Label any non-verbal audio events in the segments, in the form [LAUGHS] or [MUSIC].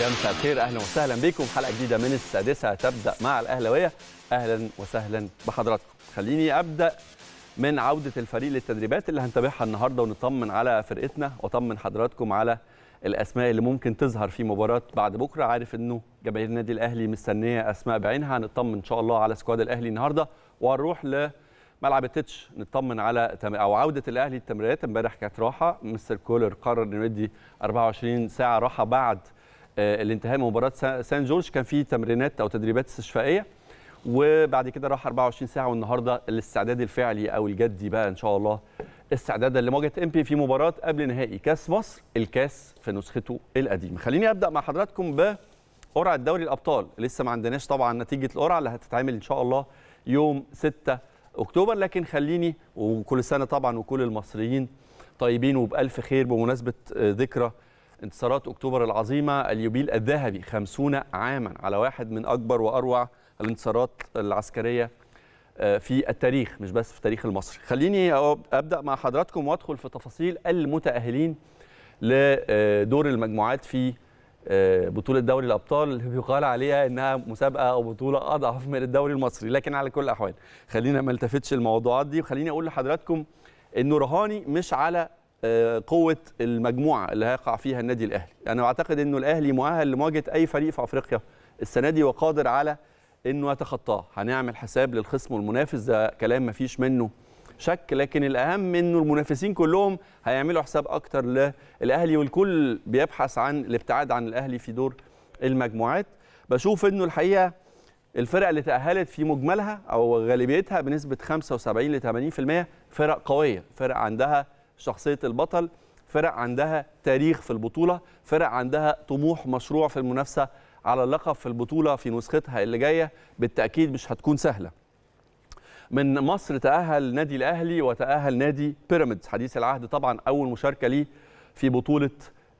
يا مساء الخير اهلا وسهلا بكم حلقه جديده من السادسه تبدا مع الاهلاويه اهلا وسهلا بحضراتكم خليني ابدا من عوده الفريق للتدريبات اللي هنتابعها النهارده ونطمن على فرقتنا واطمن حضراتكم على الاسماء اللي ممكن تظهر في مباراه بعد بكره عارف انه جماهير النادي الاهلي مستنيه اسماء بعينها هنطمن ان شاء الله على سكواد الاهلي النهارده وهنروح ل ملعب التتش نطمن على تم... او عوده الاهلي التمريرات امبارح كانت راحه مستر كولر قرر انه يدي 24 ساعه راحه بعد آه، الانتهاء من مباراه سان جورج كان في تمرينات او تدريبات استشفائيه وبعد كده راح 24 ساعه والنهارده الاستعداد الفعلي او الجدي بقى ان شاء الله استعدادا لمواجهه ام بي في مباراه قبل نهائي كاس مصر الكاس في نسخته القديمه خليني ابدا مع حضراتكم بقرعه دوري الابطال لسه ما عندناش طبعا نتيجه القرعه اللي هتتعمل ان شاء الله يوم 6 اكتوبر لكن خليني وكل سنه طبعا وكل المصريين طيبين وبالف خير بمناسبه آه، ذكرى انتصارات أكتوبر العظيمة اليوبيل الذهبي 50 عاما على واحد من أكبر وأروع الانتصارات العسكرية آه، في التاريخ مش بس في التاريخ المصري خليني أبدأ مع حضراتكم وأدخل في تفاصيل المتأهلين لدور المجموعات في آه، بطولة دوري الأبطال اللي بيقال عليها إنها مسابقة أو بطولة أضعف من الدوري المصري لكن على كل الأحوال خلينا ما التفتش الموضوعات دي وخليني أقول لحضراتكم إنه رهاني مش على قوه المجموعه اللي هيقع فيها النادي الاهلي انا يعني اعتقد انه الاهلي مؤهل لمواجهه اي فريق في افريقيا السنه دي وقادر على انه يتخطاه هنعمل حساب للخصم والمنافس ده كلام ما فيش منه شك لكن الاهم انه المنافسين كلهم هيعملوا حساب اكتر للاهلي والكل بيبحث عن الابتعاد عن الاهلي في دور المجموعات بشوف انه الحقيقه الفرق اللي تاهلت في مجملها او غالبيتها بنسبه 75 ل 80% فرق قويه فرق عندها شخصيه البطل فرق عندها تاريخ في البطوله فرق عندها طموح مشروع في المنافسه على اللقب في البطوله في نسختها اللي جايه بالتاكيد مش هتكون سهله من مصر تاهل نادي الاهلي وتاهل نادي بيراميدز حديث العهد طبعا اول مشاركه ليه في بطوله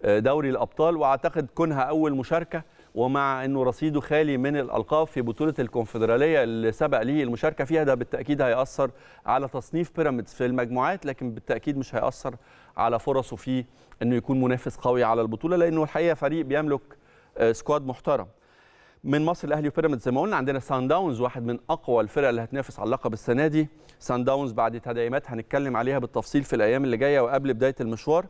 آه، دوري الابطال واعتقد كونها اول مشاركه ومع انه رصيده خالي من الالقاب في بطوله الكونفدراليه اللي سبق ليه المشاركه فيها ده بالتاكيد هياثر على تصنيف بيراميدز في المجموعات لكن بالتاكيد مش هياثر على فرصه في انه يكون منافس قوي على البطوله لانه الحقيقه فريق بيملك آه، سكواد محترم من مصر الاهلي وبيراميدز زي ما قلنا عندنا سان داونز واحد من اقوى الفرق اللي هتنافس على اللقب السنه دي سان داونز بعد تدعيمات هنتكلم عليها بالتفصيل في الايام اللي جايه وقبل بدايه المشوار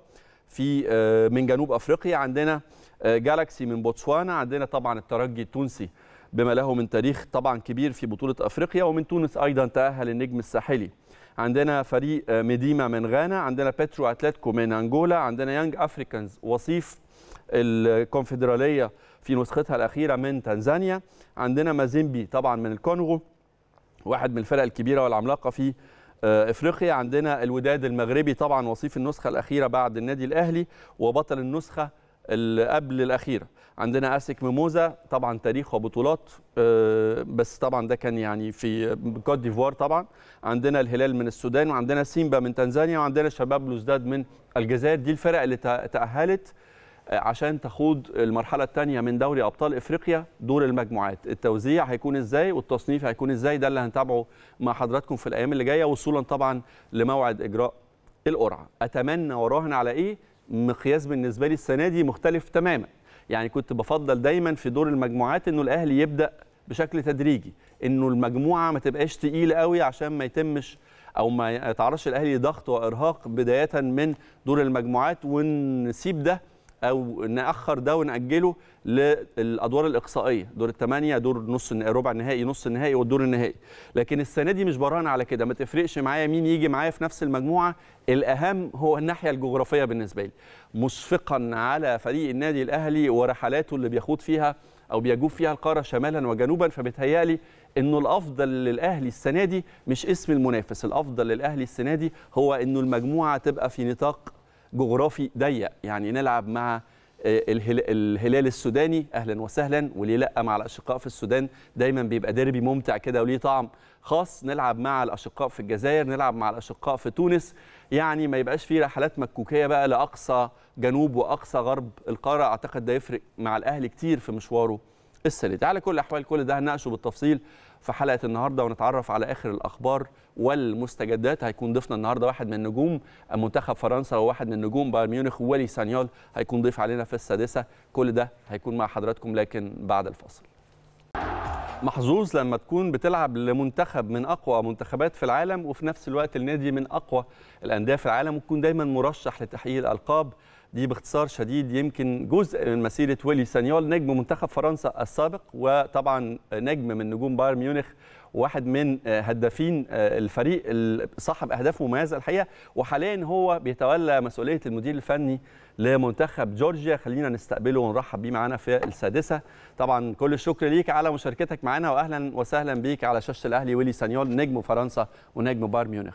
في آه، من جنوب افريقيا عندنا آه، جالاكسي من بوتسوانا عندنا طبعا الترجي التونسي بما له من تاريخ طبعا كبير في بطولة أفريقيا ومن تونس أيضا تأهل النجم الساحلي عندنا فريق آه، ميديما من غانا عندنا بترو أتلتيكو من أنجولا عندنا يانج أفريكانز وصيف الكونفدرالية في نسختها الأخيرة من تنزانيا عندنا مازيمبي طبعا من الكونغو واحد من الفرق الكبيرة والعملاقة في آه، افريقيا عندنا الوداد المغربي طبعا وصيف النسخه الاخيره بعد النادي الاهلي وبطل النسخه قبل الاخيره عندنا اسك ميموزا طبعا تاريخ وبطولات آه، بس طبعا ده كان يعني في كوت ديفوار طبعا عندنا الهلال من السودان وعندنا سيمبا من تنزانيا وعندنا شباب لوزداد من الجزائر دي الفرق اللي تاهلت آه، عشان تخوض المرحله الثانيه من دوري ابطال افريقيا دور المجموعات التوزيع هيكون ازاي والتصنيف هيكون ازاي ده اللي هنتابعه مع حضراتكم في الايام اللي جايه وصولا طبعا لموعد اجراء القرعه اتمنى وراهن على ايه مقياس بالنسبه لي السنه دي مختلف تماما يعني كنت بفضل دايما في دور المجموعات انه الاهلي يبدا بشكل تدريجي انه المجموعه ما تبقاش تقيله قوي عشان ما يتمش او ما يتعرضش الاهلي لضغط وارهاق بدايه من دور المجموعات ونسيب ده او ناخر ده وناجله للادوار الاقصائيه دور الثمانيه دور نص ربع النهائي نص النهائي والدور النهائي لكن السنه دي مش براهن على كده ما تفرقش معايا مين يجي معايا في نفس المجموعه الاهم هو الناحيه الجغرافيه بالنسبه لي مشفقا على فريق النادي الاهلي ورحلاته اللي بيخوض فيها او بيجوب فيها القاره شمالا وجنوبا فبتهيالي انه الافضل للاهلي السنه دي مش اسم المنافس الافضل للاهلي السنه دي هو انه المجموعه تبقى في نطاق جغرافي ضيق يعني نلعب مع آه، الهلال السوداني اهلا وسهلا وليه لا مع الاشقاء في السودان دايما بيبقى ديربي ممتع كده وليه طعم خاص نلعب مع الاشقاء في الجزائر نلعب مع الاشقاء في تونس يعني ما يبقاش في رحلات مكوكيه بقى لاقصى جنوب واقصى غرب القاره اعتقد ده يفرق مع الاهلي كتير في مشواره السنه على كل الاحوال كل ده هنناقشه بالتفصيل في حلقه النهارده ونتعرف على اخر الاخبار والمستجدات هيكون ضيفنا النهارده واحد من نجوم منتخب فرنسا وواحد من نجوم بايرن ميونخ ولي سانيول هيكون ضيف علينا في السادسه كل ده هيكون مع حضراتكم لكن بعد الفاصل محظوظ لما تكون بتلعب لمنتخب من اقوى منتخبات في العالم وفي نفس الوقت النادي من اقوى الانديه في العالم وتكون دايما مرشح لتحقيق الالقاب دي باختصار شديد يمكن جزء من مسيره ويلي سانيول نجم منتخب فرنسا السابق وطبعا نجم من نجوم بايرن ميونخ واحد من آه، هدافين آه، الفريق صاحب اهداف مميزه الحقيقه وحاليا هو بيتولى مسؤوليه المدير الفني لمنتخب جورجيا خلينا نستقبله ونرحب بيه معانا في السادسه طبعا كل الشكر ليك على مشاركتك معانا واهلا وسهلا بيك على شاشه الاهلي ويلي سانيول نجم فرنسا ونجم بايرن ميونخ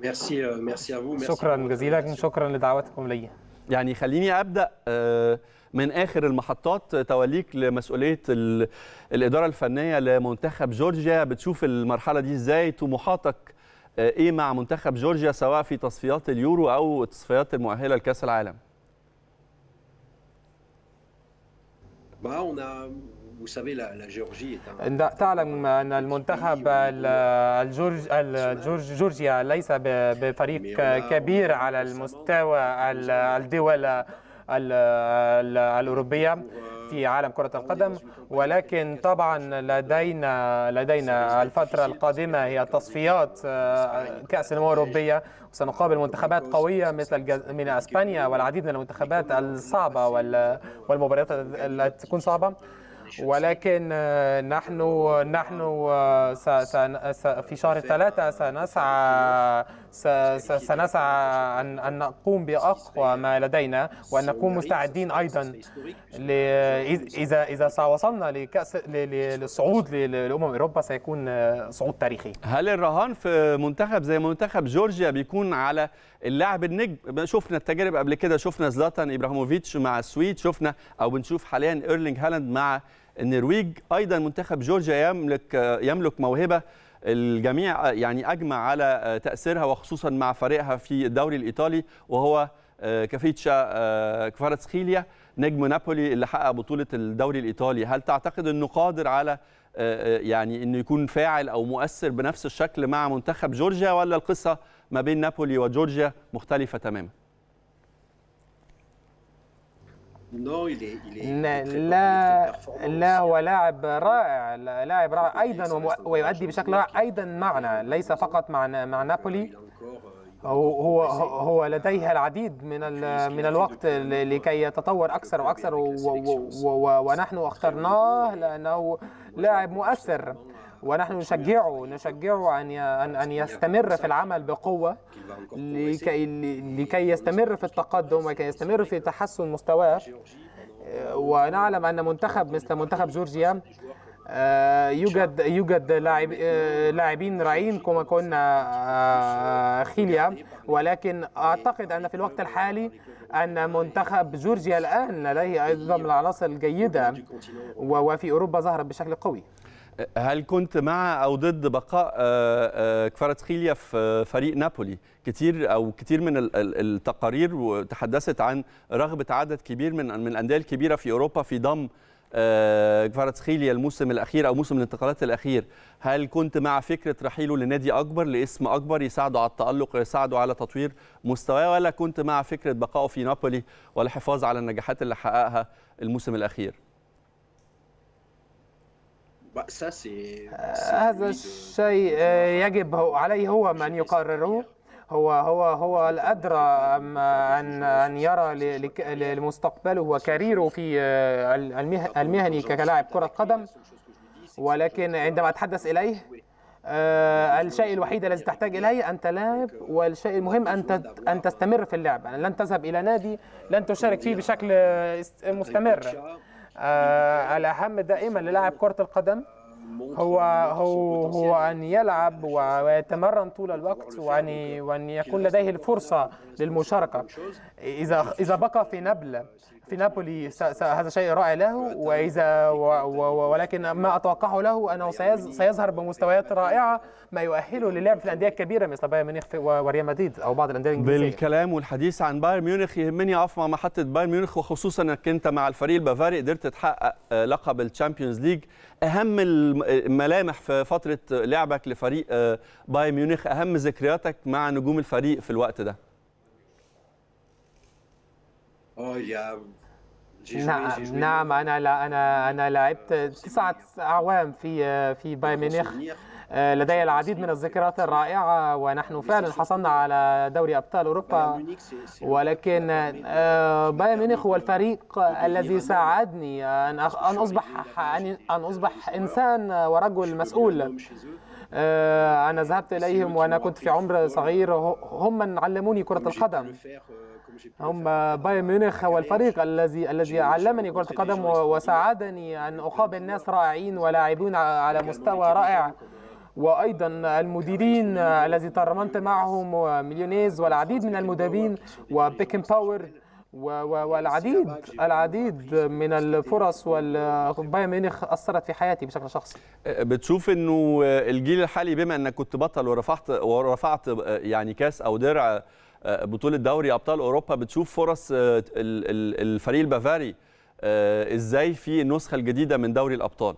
ميرسي ميرسي افو شكرا جزيلا شكرا لدعوتكم ليا يعني خليني ابدا آه، من اخر المحطات آه، توليك لمسؤوليه الاداره الفنيه لمنتخب جورجيا بتشوف المرحله دي ازاي طموحاتك آه، ايه مع منتخب جورجيا سواء في تصفيات اليورو او التصفيات المؤهله لكاس العالم؟ تعلم أن المنتخب euh, الجورج الجورج جورجيا ليس بفريق كبير على المستوى الدول الأوروبية euh, في عالم كرة القدم ولكن طبعا لدينا لدينا الفترة القادمة هي تصفيات آه، كأس الأمم الأوروبية سنقابل منتخبات قوية مثل من أسبانيا والعديد من المنتخبات الصعبة والمباريات التي تكون صعبة ولكن آه، نحن نحن آه، في شهر ثلاثة آه، سنسعى سنسعى أن نقوم بأقوى ما لدينا وأن نكون مستعدين أيضا إذا إذا وصلنا لكأس للصعود لأمم أوروبا سيكون صعود تاريخي هل الرهان في منتخب زي منتخب جورجيا بيكون على اللاعب النجم شفنا التجارب قبل كده شفنا زلاتان ابراهيموفيتش مع السويد شفنا او بنشوف حاليا ايرلينج هالاند مع النرويج ايضا منتخب جورجيا يملك يملك موهبه الجميع يعني اجمع على آه، تاثيرها وخصوصا مع فريقها في الدوري الايطالي وهو آه، كافيتشا آه، كفاراتسخيليا نجم نابولي اللي حقق بطوله الدوري الايطالي هل تعتقد انه قادر على يعني انه يكون فاعل او مؤثر بنفس الشكل مع منتخب جورجيا ولا القصه ما بين نابولي وجورجيا مختلفه تماما لا لا, لا هو لاعب رائع لاعب رائع ايضا ويؤدي بشكل رائع ايضا معنا ليس فقط مع مع euh, نابولي euh, هو هو لديه العديد من من الوقت لكي euh, يتطور اكثر واكثر ونحن اخترناه لانه لاعب مؤثر ونحن نشجعه نشجعه ان ان يستمر في العمل بقوه لكي لكي يستمر في التقدم وكي يستمر في تحسن مستواه ونعلم ان منتخب مثل منتخب جورجيا آه، يوجد يوجد لاعب آه، لاعبين رائعين كما كنا آه، خيليا ولكن اعتقد ان في الوقت الحالي ان منتخب جورجيا الان لديه ايضا العناصر الجيده وفي اوروبا ظهرت بشكل قوي هل كنت مع او ضد بقاء آه، آه، كفاراتسخيليا في آه، فريق نابولي كتير او كتير من التقارير تحدثت عن رغبه عدد كبير من من الانديه الكبيره في اوروبا في ضم كفاراتسخيليا الموسم الاخير او موسم الانتقالات الاخير هل كنت مع فكره رحيله لنادي اكبر لاسم اكبر يساعده على التالق ويساعده على تطوير مستواه ولا كنت مع فكره بقائه في نابولي والحفاظ على النجاحات اللي حققها الموسم الاخير واساسي هذا الشيء آه، يجب عليه هو من يقرره هو هو هو الادرى ان ان يرى لمستقبله وكاريره في آه، المهني كلاعب كره قدم ولكن عندما اتحدث اليه آه الشيء الوحيد الذي يعني تحتاج اليه ان تلعب والشيء المهم ان ان تستمر في اللعب لن تذهب الى نادي لن تشارك فيه بشكل مستمر آه الأهم دائما للاعب كرة القدم هو هو هو ان يلعب ويتمرن طول الوقت وان وان يكون لديه الفرصه للمشاركه اذا اذا بقى في نبله في نابولي هذا شيء رائع له واذا ولكن ما اتوقعه له انه سيظهر بمستويات رائعه ما يؤهله للعب في الانديه الكبيره مثل بايرن ميونخ وريال مدريد او بعض الانديه الانجليزيه بالكلام والحديث عن بايرن ميونخ يهمني اقف مع محطه بايرن ميونخ وخصوصا انك انت مع الفريق البافاري قدرت تحقق آه، لقب الشامبيونز ليج اهم الملامح في فتره لعبك لفريق آه، بايرن ميونخ اهم ذكرياتك مع نجوم الفريق في الوقت ده Oh آه، yeah, نعم نعم انا لا انا انا لعبت تسعة اعوام في في بايرن ميونخ آه، لدي العديد من الذكريات الرائعة ونحن فعلا حصلنا على دوري أبطال أوروبا ولكن آه، بايرن ميونخ هو الفريق الذي ساعدني أن أصبح أن آه، أصبح إنسان ورجل مسؤول أنا ذهبت إليهم وأنا كنت في عمر صغير هم من علموني كرة القدم هم بايرن ميونخ هو الفريق الذي الذي علمني كرة القدم وساعدني أن أقابل ناس رائعين ولاعبون على مستوى رائع وايضا المديرين الذي ترمنت معهم مليونيز والعديد من المدربين وبيكن باور والعديد العديد من الفرص والبايرن ميونخ اثرت في حياتي بشكل شخصي بتشوف انه الجيل الحالي بما انك كنت بطل ورفعت ورفعت يعني كاس او درع آه، بطوله دوري ابطال اوروبا بتشوف فرص آه، الفريق البافاري آه، ازاي في النسخه الجديده من دوري الابطال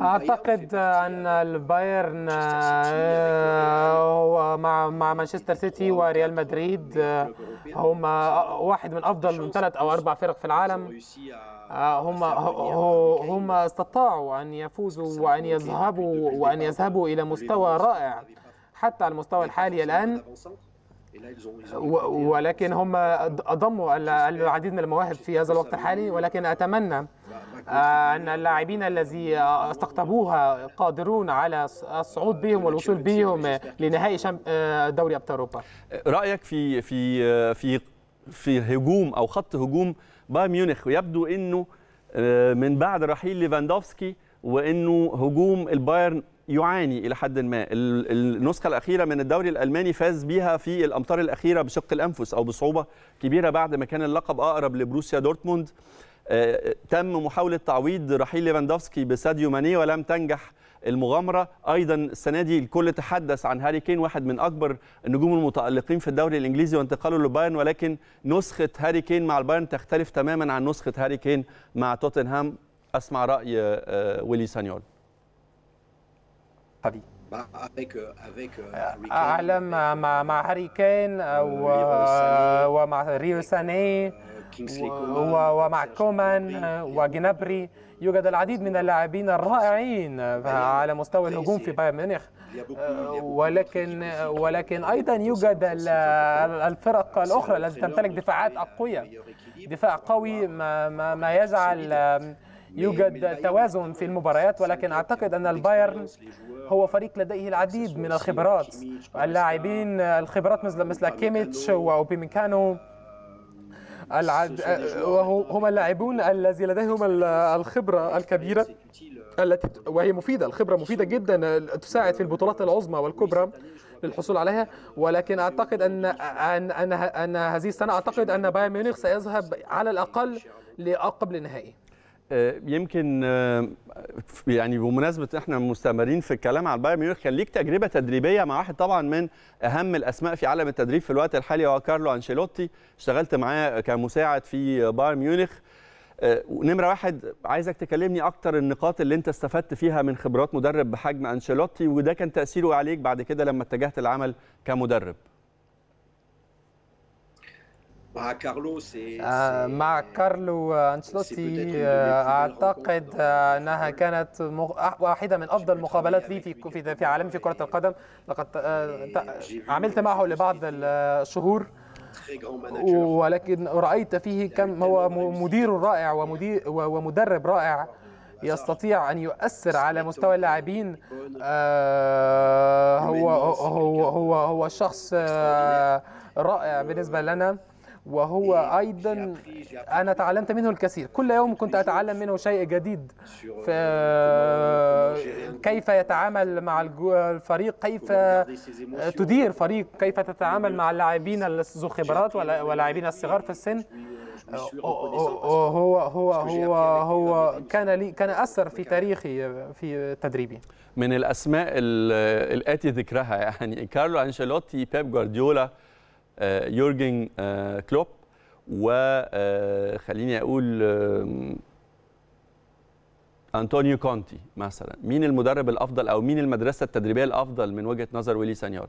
اعتقد ان البايرن مع مع مانشستر سيتي وريال مدريد هم واحد من افضل ثلاث او اربع فرق في العالم هم آه، هم euh, استطاعوا ان يفوزوا وان يذهبوا وان يذهبوا الى مستوى رائع حتى على المستوى الحالي الان ولكن هم ضموا العديد من المواهب في هذا الوقت الحالي ولكن اتمنى آه، ان اللاعبين الذي استقطبوها قادرون على الصعود آه، بهم والوصول بهم لنهائي آه، دوري ابطال اوروبا رايك في في في في هجوم او خط هجوم بايرن ميونخ ويبدو انه من بعد رحيل ليفاندوفسكي وانه هجوم البايرن يعاني الى حد ما النسخه الاخيره من الدوري الالماني فاز بيها في الامتار الاخيره بشق الانفس او بصعوبه كبيره بعد ما كان اللقب اقرب لبروسيا دورتموند آه، تم محاوله تعويض رحيل ليفاندوفسكي بساديو ماني ولم تنجح المغامرة أيضا السنة دي الكل تحدث عن هاري كين واحد من أكبر النجوم المتألقين في الدوري الإنجليزي وانتقاله لبايرن ولكن نسخة هاري كين مع البايرن تختلف تماما عن نسخة هاري كين مع توتنهام أسمع رأي آه، ويلي سانيول حبيبي اعلم مع مع هاري كين ومع ريو ساني ومع كومان وجنابري يوجد العديد من اللاعبين الرائعين على مستوى الهجوم في بايرن ميونخ ولكن ولكن ايضا يوجد الفرق الاخرى التي تمتلك دفاعات اقوياء دفاع قوي ما, ما يجعل يوجد توازن في المباريات ولكن أعتقد أن البايرن هو فريق لديه العديد من الخبرات اللاعبين الخبرات مثل مثل كيميتش وأوبيميكانو العد... اللاعبون الذي لديهم الخبرة الكبيرة التي وهي مفيدة الخبرة مفيدة جدا تساعد في البطولات العظمى والكبرى للحصول عليها ولكن اعتقد ان ان ان, أن هذه السنه اعتقد ان بايرن ميونخ سيذهب على الاقل لقبل نهائي آه، يمكن آه، يعني بمناسبه احنا مستمرين في الكلام على البايرن ميونخ كان ليك تجربه تدريبيه مع واحد طبعا من اهم الاسماء في عالم التدريب في الوقت الحالي هو كارلو انشيلوتي اشتغلت معاه كمساعد في بايرن ميونخ آه، نمره واحد عايزك تكلمني اكتر النقاط اللي انت استفدت فيها من خبرات مدرب بحجم انشيلوتي وده كان تاثيره عليك بعد كده لما اتجهت العمل كمدرب مع كارلو سي مع كارلو انشلوتي اعتقد euh, انها كانت واحده من افضل المقابلات لي في في في عالمي في كره القدم لقد آه، آه، عملت معه لبعض الشهور ولكن رايت فيه كم هو مدير رائع ومدير ومدرب رائع يستطيع أن يؤثر على مستوى اللاعبين آه، هو هو هو هو شخص رائع بالنسبة لنا وهو أيضا أنا تعلمت منه الكثير كل يوم كنت أتعلم منه شيء جديد كيف يتعامل مع الفريق كيف تدير فريق كيف تتعامل مع اللاعبين ذو خبرات واللاعبين الصغار في السن euh, هو هو هو هو كان لي كان اثر في تاريخي آه، في تدريبي من الاسماء الاتي ذكرها يعني كارلو انشيلوتي بيب جوارديولا آه، يورجن آه، كلوب وخليني آه، اقول انطونيو كونتي مثلا مين المدرب الافضل او مين المدرسه التدريبيه الافضل من وجهه نظر ويلي سانيول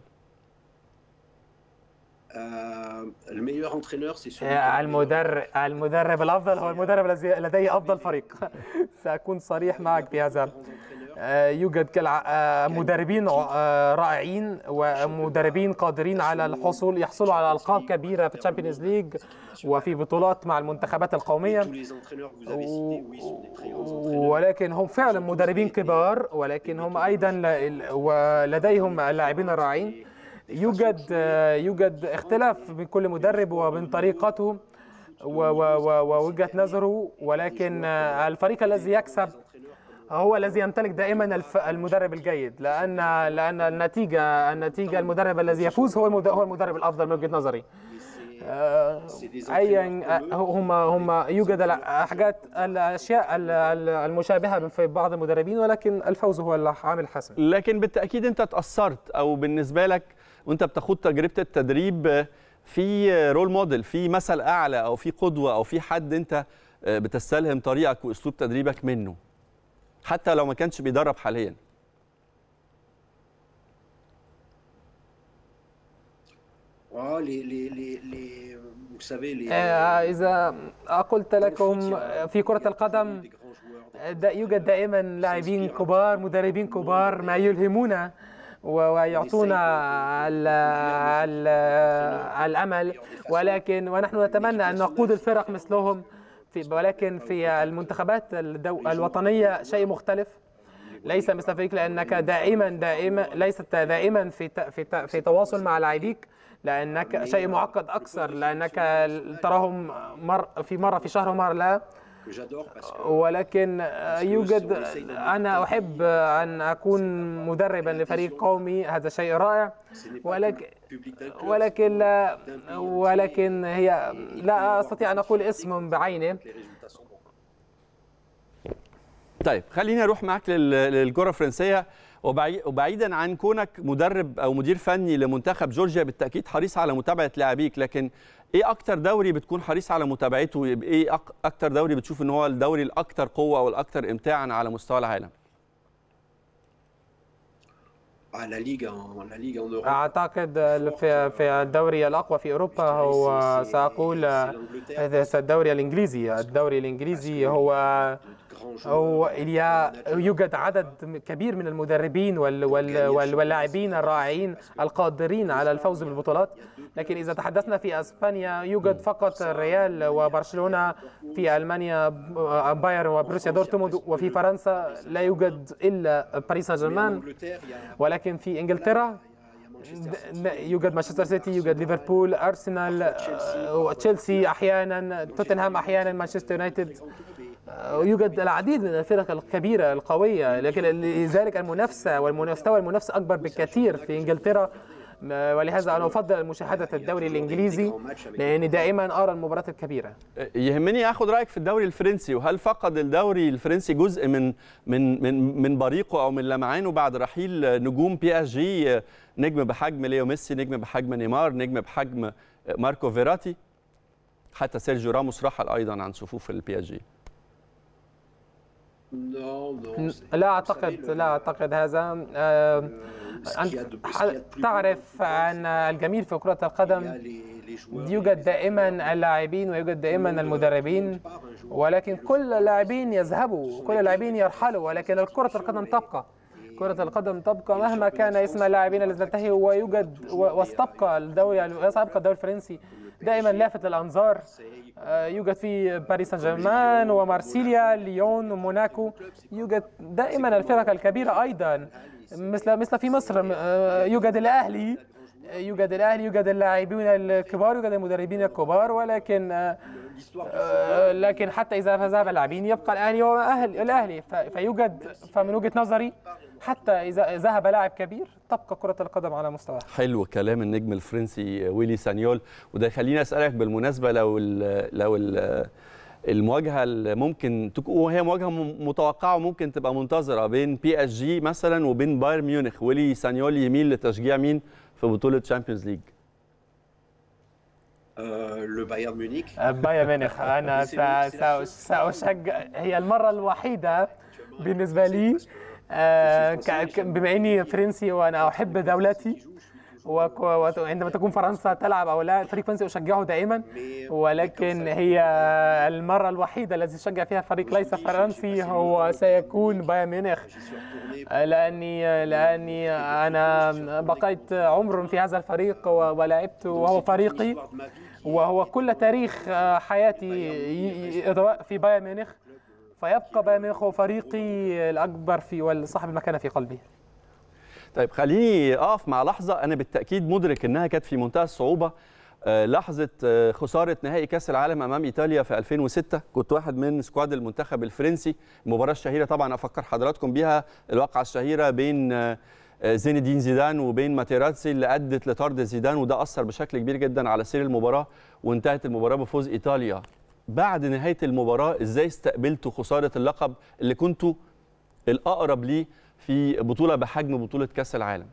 المدرب المدرب الافضل هو المدرب الذي لديه افضل فريق [LAUGHS] ساكون صريح معك بهذا آه، يوجد آه، مدربين آه، رائعين ومدربين قادرين على الحصول يحصلوا على القاب كبيره في تشامبيونز ليج وفي بطولات مع المنتخبات القوميه ولكن هم فعلا مدربين كبار ولكن هم ايضا ولديهم لاعبين رائعين يوجد يوجد اختلاف بين كل مدرب وبين طريقته ووجهه نظره ولكن الفريق الذي يكسب هو الذي يمتلك دائما المدرب الجيد لان لان النتيجه النتيجه المدرب الذي يفوز هو هو المدرب الافضل من وجهه نظري آه، ايا هم آه، هم يوجد حاجات الاشياء المشابهه في بعض المدربين ولكن الفوز هو العامل الحاسم لكن بالتاكيد انت اتاثرت او بالنسبه لك وانت بتخوض تجربه التدريب في رول موديل في مثل اعلى او في قدوه او في حد انت آه، بتستلهم طريقك واسلوب تدريبك منه حتى لو ما كانش بيدرب حاليا آه، آه، اذا قلت لكم في كره يعني القدم يوجد دائما لاعبين كبار مدربين كبار ما يلهمونا ويعطونا الـ الـ الامل ولكن ونحن نتمنى ان نقود الفرق مثلهم في ولكن في المنتخبات الدو... الوطنيه شيء مختلف ليس مثل فريق لانك دائما دائما ليست دائما في ت... في ت... في تواصل مع لاعبيك لانك شيء معقد اكثر لانك تراهم مر في مره في شهر ومره لا ولكن يوجد انا احب ان اكون مدربا لفريق قومي هذا شيء رائع ولكن أه، ولكن أه، ولكن هي لا استطيع ان اقول اسم بعينه طيب خليني اروح معاك للكره الفرنسيه وبعيدا عن كونك مدرب او مدير فني لمنتخب جورجيا بالتاكيد حريص على متابعه لاعبيك لكن ايه اكتر دوري بتكون حريص على متابعته ايه اكتر دوري بتشوف ان هو الدوري الاكثر قوه والاكثر امتاعا على مستوى العالم آه لا ليغا لا ليغا اعتقد في في الدوري الاقوى في اوروبا هو ساقول هذا الدوري الانجليزي الدوري الانجليزي هو هو يوجد عدد كبير من المدربين واللاعبين الرائعين القادرين على الفوز بالبطولات لكن إذا تحدثنا في أسبانيا يوجد فقط ريال وبرشلونة في ألمانيا آه، بايرن وبروسيا دورتموند وفي فرنسا لا يوجد إلا باريس سان جيرمان ولكن في إنجلترا يوجد مانشستر سيتي يوجد ليفربول ارسنال آه، تشيلسي احيانا توتنهام احيانا مانشستر يونايتد آه، يوجد العديد من الفرق الكبيره القويه لكن لذلك المنافسه والمستوى المنافسه اكبر بكثير في انجلترا ولهذا انا افضل مشاهده الدوري الانجليزي لاني دائما ارى المباريات الكبيره يهمني اخد رايك في الدوري الفرنسي وهل فقد الدوري الفرنسي جزء من من من من بريقه او من لمعانه بعد رحيل نجوم بي اس جي نجم بحجم ليو ميسي نجم بحجم نيمار نجم بحجم ماركو فيراتي حتى سيرجيو راموس رحل ايضا عن صفوف البي اس جي لا أعتقد لا أعتقد هذا أنت تعرف أن الجميل في كرة القدم يوجد دائما اللاعبين ويوجد دائما المدربين ولكن كل اللاعبين يذهبوا كل اللاعبين يرحلوا ولكن كرة القدم تبقى كرة القدم تبقى مهما كان اسم اللاعبين الذين تنتهي ويوجد واستبقى الدوري سيبقى الدوري الفرنسي دائما لافت للأنظار آه، يوجد في باريس سان جيرمان ومارسيليا ليون وموناكو يوجد دائما الفرق الكبيرة أيضا مثل مثل في مصر آه، آه، يوجد الأهلي يوجد الأهلي يوجد اللاعبين الكبار يوجد المدربين الكبار ولكن لكن حتى إذا ذهب اللاعبين يبقى الأهلي هو الأهلي فيوجد فمن وجهة نظري حتى إذا ذهب لاعب كبير تبقى كرة القدم على مستوى حلو كلام النجم الفرنسي ويلي سانيول وده خليني أسألك بالمناسبة لو الـ لو الـ المواجهه اللي ممكن تكون وهي مواجهه متوقعه وممكن تبقى منتظره بين بي اس جي مثلا وبين بايرن ميونخ ويلي سانيول يميل لتشجيع مين في بطوله تشامبيونز آه، ليج لو بايرن ميونخ آه، بايرن ميونخ انا [LAUGHS] ساشجع هي المره الوحيده بالنسبه لي آه، بما اني فرنسي وانا احب دولتي وعندما تكون فرنسا تلعب او لا فريق فرنسي اشجعه دائما ولكن هي المره الوحيده التي اشجع فيها فريق ليس فرنسي هو سيكون بايرن ميونخ لاني لاني انا بقيت عمر في هذا الفريق ولعبت وهو فريقي وهو كل تاريخ حياتي في بايرن ميونخ فيبقى باميخو فريقي الأكبر في والصاحب المكانة في قلبي طيب خليني أقف مع لحظة أنا بالتأكيد مدرك أنها كانت في منتهى الصعوبة آه، لحظة آه، خسارة نهائي كأس العالم أمام إيطاليا في 2006 كنت واحد من سكواد المنتخب الفرنسي المباراة الشهيرة طبعا أفكر حضراتكم بيها الواقعة الشهيرة بين آه، زين الدين زيدان وبين ماتيراتسي اللي ادت لطرد زيدان وده اثر بشكل كبير جدا على سير المباراه وانتهت المباراه بفوز ايطاليا بعد نهايه المباراه ازاي استقبلتوا خساره اللقب اللي كنتوا الاقرب ليه في بطوله بحجم بطوله كاس العالم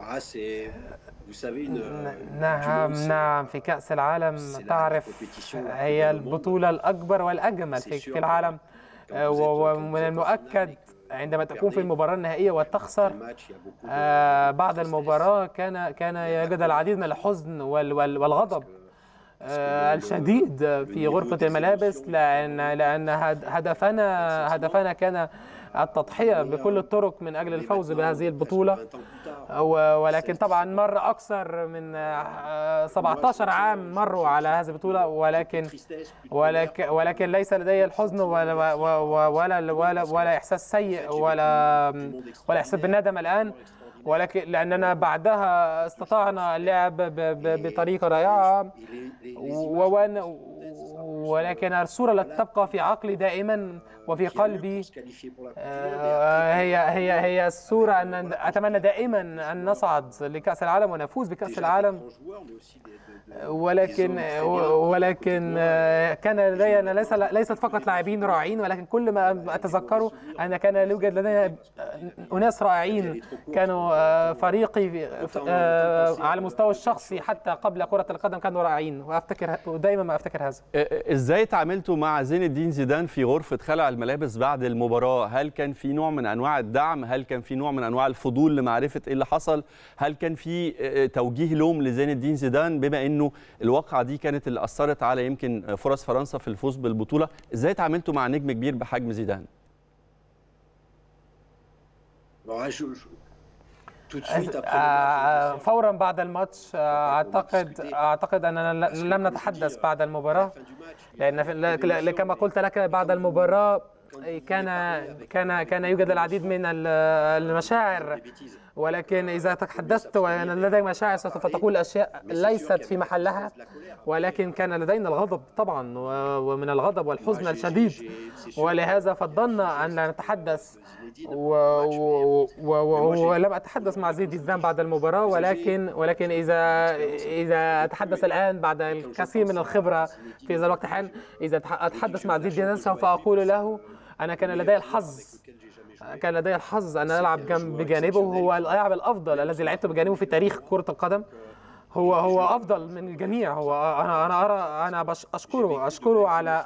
ah, نعم نعم في كأس العالم تعرف هي البطولة الأكبر والأجمل في العالم ومن المؤكد عندما تكون في يعني المباراه النهائيه وتخسر آه، بعد المباراه كان كان يعني يجد العديد من الحزن والغضب آه، الشديد في غرفه الملابس لان لان هدفنا هدفنا كان التضحية بكل الطرق من أجل الفوز بهذه البطولة ولكن طبعا مر أكثر من 17 عام مروا على هذه البطولة ولكن ولكن, ولكن ليس لدي الحزن ولا ولا ولا ولا, ولا إحساس سيء ولا ولا إحساس بالندم الآن ولكن لاننا بعدها استطعنا اللعب بطريقه رائعه ولكن الصوره التي تبقى في عقلي دائما وفي قلبي آه، هي هي هي الصورة أن أتمنى دائما أن نصعد لكأس العالم ونفوز بكأس العالم ولكن ولكن euh, آه، كان لدينا ليس ليست فقط لاعبين رائعين ولكن كل ما أتذكره أن كان يوجد لدينا أناس رائعين كانوا آه، فريقي على المستوى euh, الشخصي حتى قبل كرة القدم كانوا رائعين وأفتكر ودائما ما أفتكر هذا إزاي تعاملتوا مع زين الدين زيدان في غرفة خلع الملابس بعد المباراه هل كان في نوع من انواع الدعم هل كان في نوع من انواع الفضول لمعرفه ايه اللي حصل هل كان في آه، آه، توجيه لوم لزين الدين زيدان بما انه الواقعه دي كانت اللي اثرت على يمكن آه، فرص فرنسا في الفوز بالبطوله ازاي اتعاملتوا مع نجم كبير بحجم زيدان فورا بعد الماتش اعتقد اعتقد اننا لم نتحدث بعد المباراه لأن كما قلت لك بعد المباراة إيه، كان كان كان يوجد العديد من المشاعر ولكن إذا تحدثت وأنا لدي مشاعر سوف تقول أشياء ليست في محلها ولكن كان لدينا الغضب طبعا ومن الغضب والحزن الشديد ولهذا فضلنا أن لا نتحدث ولم أتحدث مع زيد زيدان بعد المباراة ولكن ولكن إذا إذا أتحدث الآن بعد الكثير من الخبرة في ذا الوقت حان إذا أتحدث مع زيد زيدان سوف أقول له أنا كان لدي الحظ كان لدي الحظ ان العب جنب بجانبه هو اللاعب الافضل الذي لعبت بجانبه في تاريخ كره القدم هو هو افضل من الجميع هو انا انا ارى انا اشكره اشكره على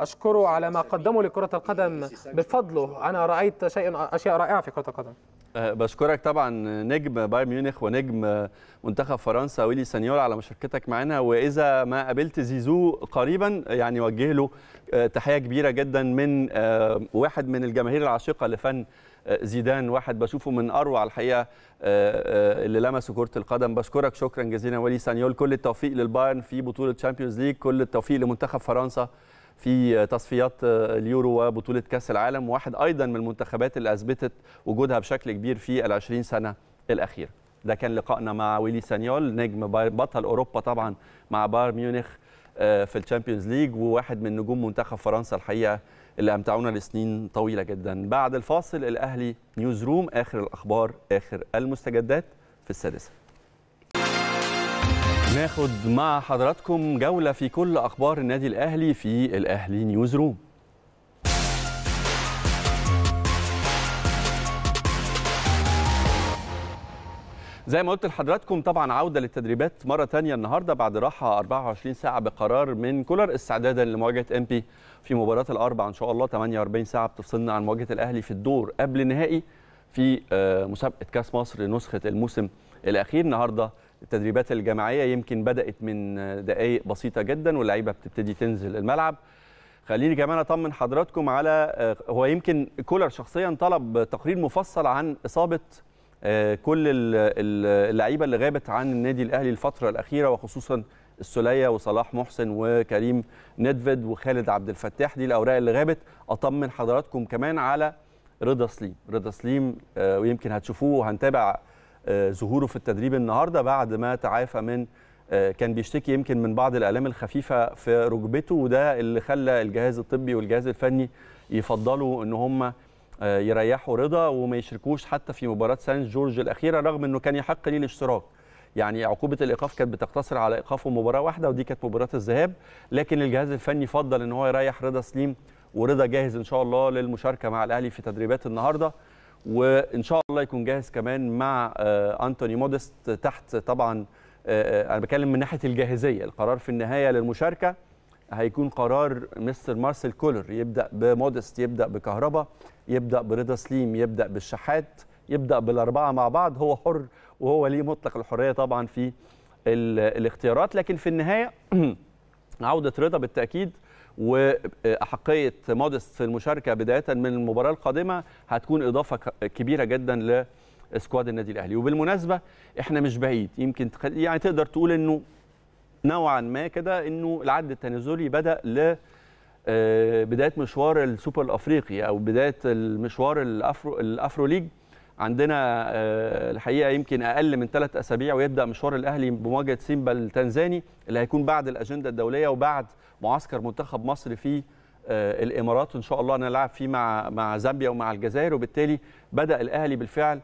اشكره على ما قدمه لكره القدم بفضله انا رايت شيء اشياء رائعه في كره القدم بشكرك طبعا نجم بايرن ميونخ ونجم منتخب فرنسا ويلي سانيول على مشاركتك معانا واذا ما قابلت زيزو قريبا يعني وجه له آه، تحيه كبيره جدا من آه، واحد من الجماهير العاشقه لفن آه، زيدان واحد بشوفه من اروع الحقيقه اللي لمسوا كره القدم بشكرك شكرا جزيلا ولي سانيول كل التوفيق للبايرن في بطوله تشامبيونز ليج كل التوفيق لمنتخب فرنسا في تصفيات اليورو وبطوله كاس العالم واحد ايضا من المنتخبات اللي اثبتت وجودها بشكل كبير في ال 20 سنه الاخيره ده كان لقائنا مع ويلي سانيول نجم بطل اوروبا طبعا مع بايرن ميونخ آه، في الشامبيونز ليج وواحد من نجوم منتخب فرنسا الحقيقه اللي امتعونا لسنين طويله جدا بعد الفاصل الاهلي نيوز روم اخر الاخبار اخر المستجدات في السادسه ناخد مع حضراتكم جولة في كل أخبار النادي الأهلي في الأهلي نيوز روم زي ما قلت لحضراتكم طبعا عوده للتدريبات مره ثانيه النهارده بعد راحه 24 ساعه بقرار من كولر استعدادا لمواجهه ام بي في مباراه الاربع ان شاء الله 48 ساعه بتفصلنا عن مواجهه الاهلي في الدور قبل النهائي في آه، مسابقه كاس مصر نسخه الموسم الاخير النهارده التدريبات الجماعيه يمكن بدات من دقائق بسيطه جدا واللعيبه بتبتدي تنزل الملعب خليني كمان اطمن حضراتكم على آه، هو يمكن كولر شخصيا طلب تقرير مفصل عن اصابه آه، كل اللعيبه اللي غابت عن النادي الاهلي الفتره الاخيره وخصوصا السليه وصلاح محسن وكريم ندفد وخالد عبد الفتاح دي الاوراق اللي غابت اطمن حضراتكم كمان على رضا سليم رضا سليم آه، ويمكن هتشوفوه وهنتابع آه، ظهوره في التدريب النهارده بعد ما تعافى من آه، كان بيشتكي يمكن من بعض الالام الخفيفه في ركبته وده اللي خلى الجهاز الطبي والجهاز الفني يفضلوا ان هم آه، يريحوا رضا وما يشركوش حتى في مباراه سان جورج الاخيره رغم انه كان يحق ليه الاشتراك يعني عقوبه الايقاف كانت بتقتصر على ايقافه مباراه واحده ودي كانت مباراه الذهاب لكن الجهاز الفني فضل ان هو يريح رضا سليم ورضا جاهز ان شاء الله للمشاركه مع الاهلي في تدريبات النهارده وان شاء الله يكون جاهز كمان مع آه، انتوني مودست تحت طبعا آه، آه، انا بتكلم من ناحيه الجاهزيه القرار في النهايه للمشاركه هيكون قرار مستر مارسيل كولر يبدا بمودست يبدا بكهربا يبدا برضا سليم يبدا بالشحات يبدا بالاربعه مع بعض هو حر وهو ليه مطلق الحريه طبعا في الاختيارات لكن في النهايه [CLEARS THROAT] عوده رضا بالتاكيد واحقيه مودست في المشاركه بدايه من المباراه القادمه هتكون اضافه كبيره جدا لسكواد النادي الاهلي وبالمناسبه احنا مش بعيد يمكن يعني تقدر تقول انه نوعا ما كده انه العد التنازلي بدا ل آه، بدايه مشوار السوبر الافريقي او بدايه المشوار الافرو الافرو ليج عندنا آه، الحقيقه يمكن اقل من ثلاث اسابيع ويبدا مشوار الاهلي بمواجهه سيمبا التنزاني اللي هيكون بعد الاجنده الدوليه وبعد معسكر منتخب مصر في آه، الامارات وان شاء الله نلعب فيه مع مع زامبيا ومع الجزائر وبالتالي بدا الاهلي بالفعل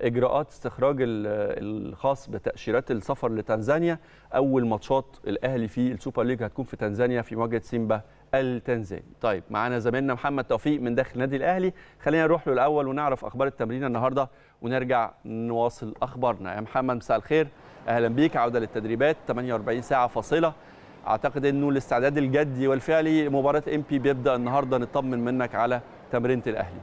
اجراءات استخراج الخاص بتاشيرات السفر لتنزانيا اول ماتشات الاهلي في السوبر ليج هتكون في تنزانيا في مواجهه سيمبا التنزاني طيب معانا زميلنا محمد توفيق من داخل النادي الاهلي خلينا نروح له الاول ونعرف اخبار التمرين النهارده ونرجع نواصل اخبارنا يا محمد مساء الخير اهلا بيك عوده للتدريبات 48 ساعه فاصله اعتقد انه الاستعداد الجدي والفعلي لمباراه ام بي بيبدا النهارده نطمن منك على تمرينه الاهلي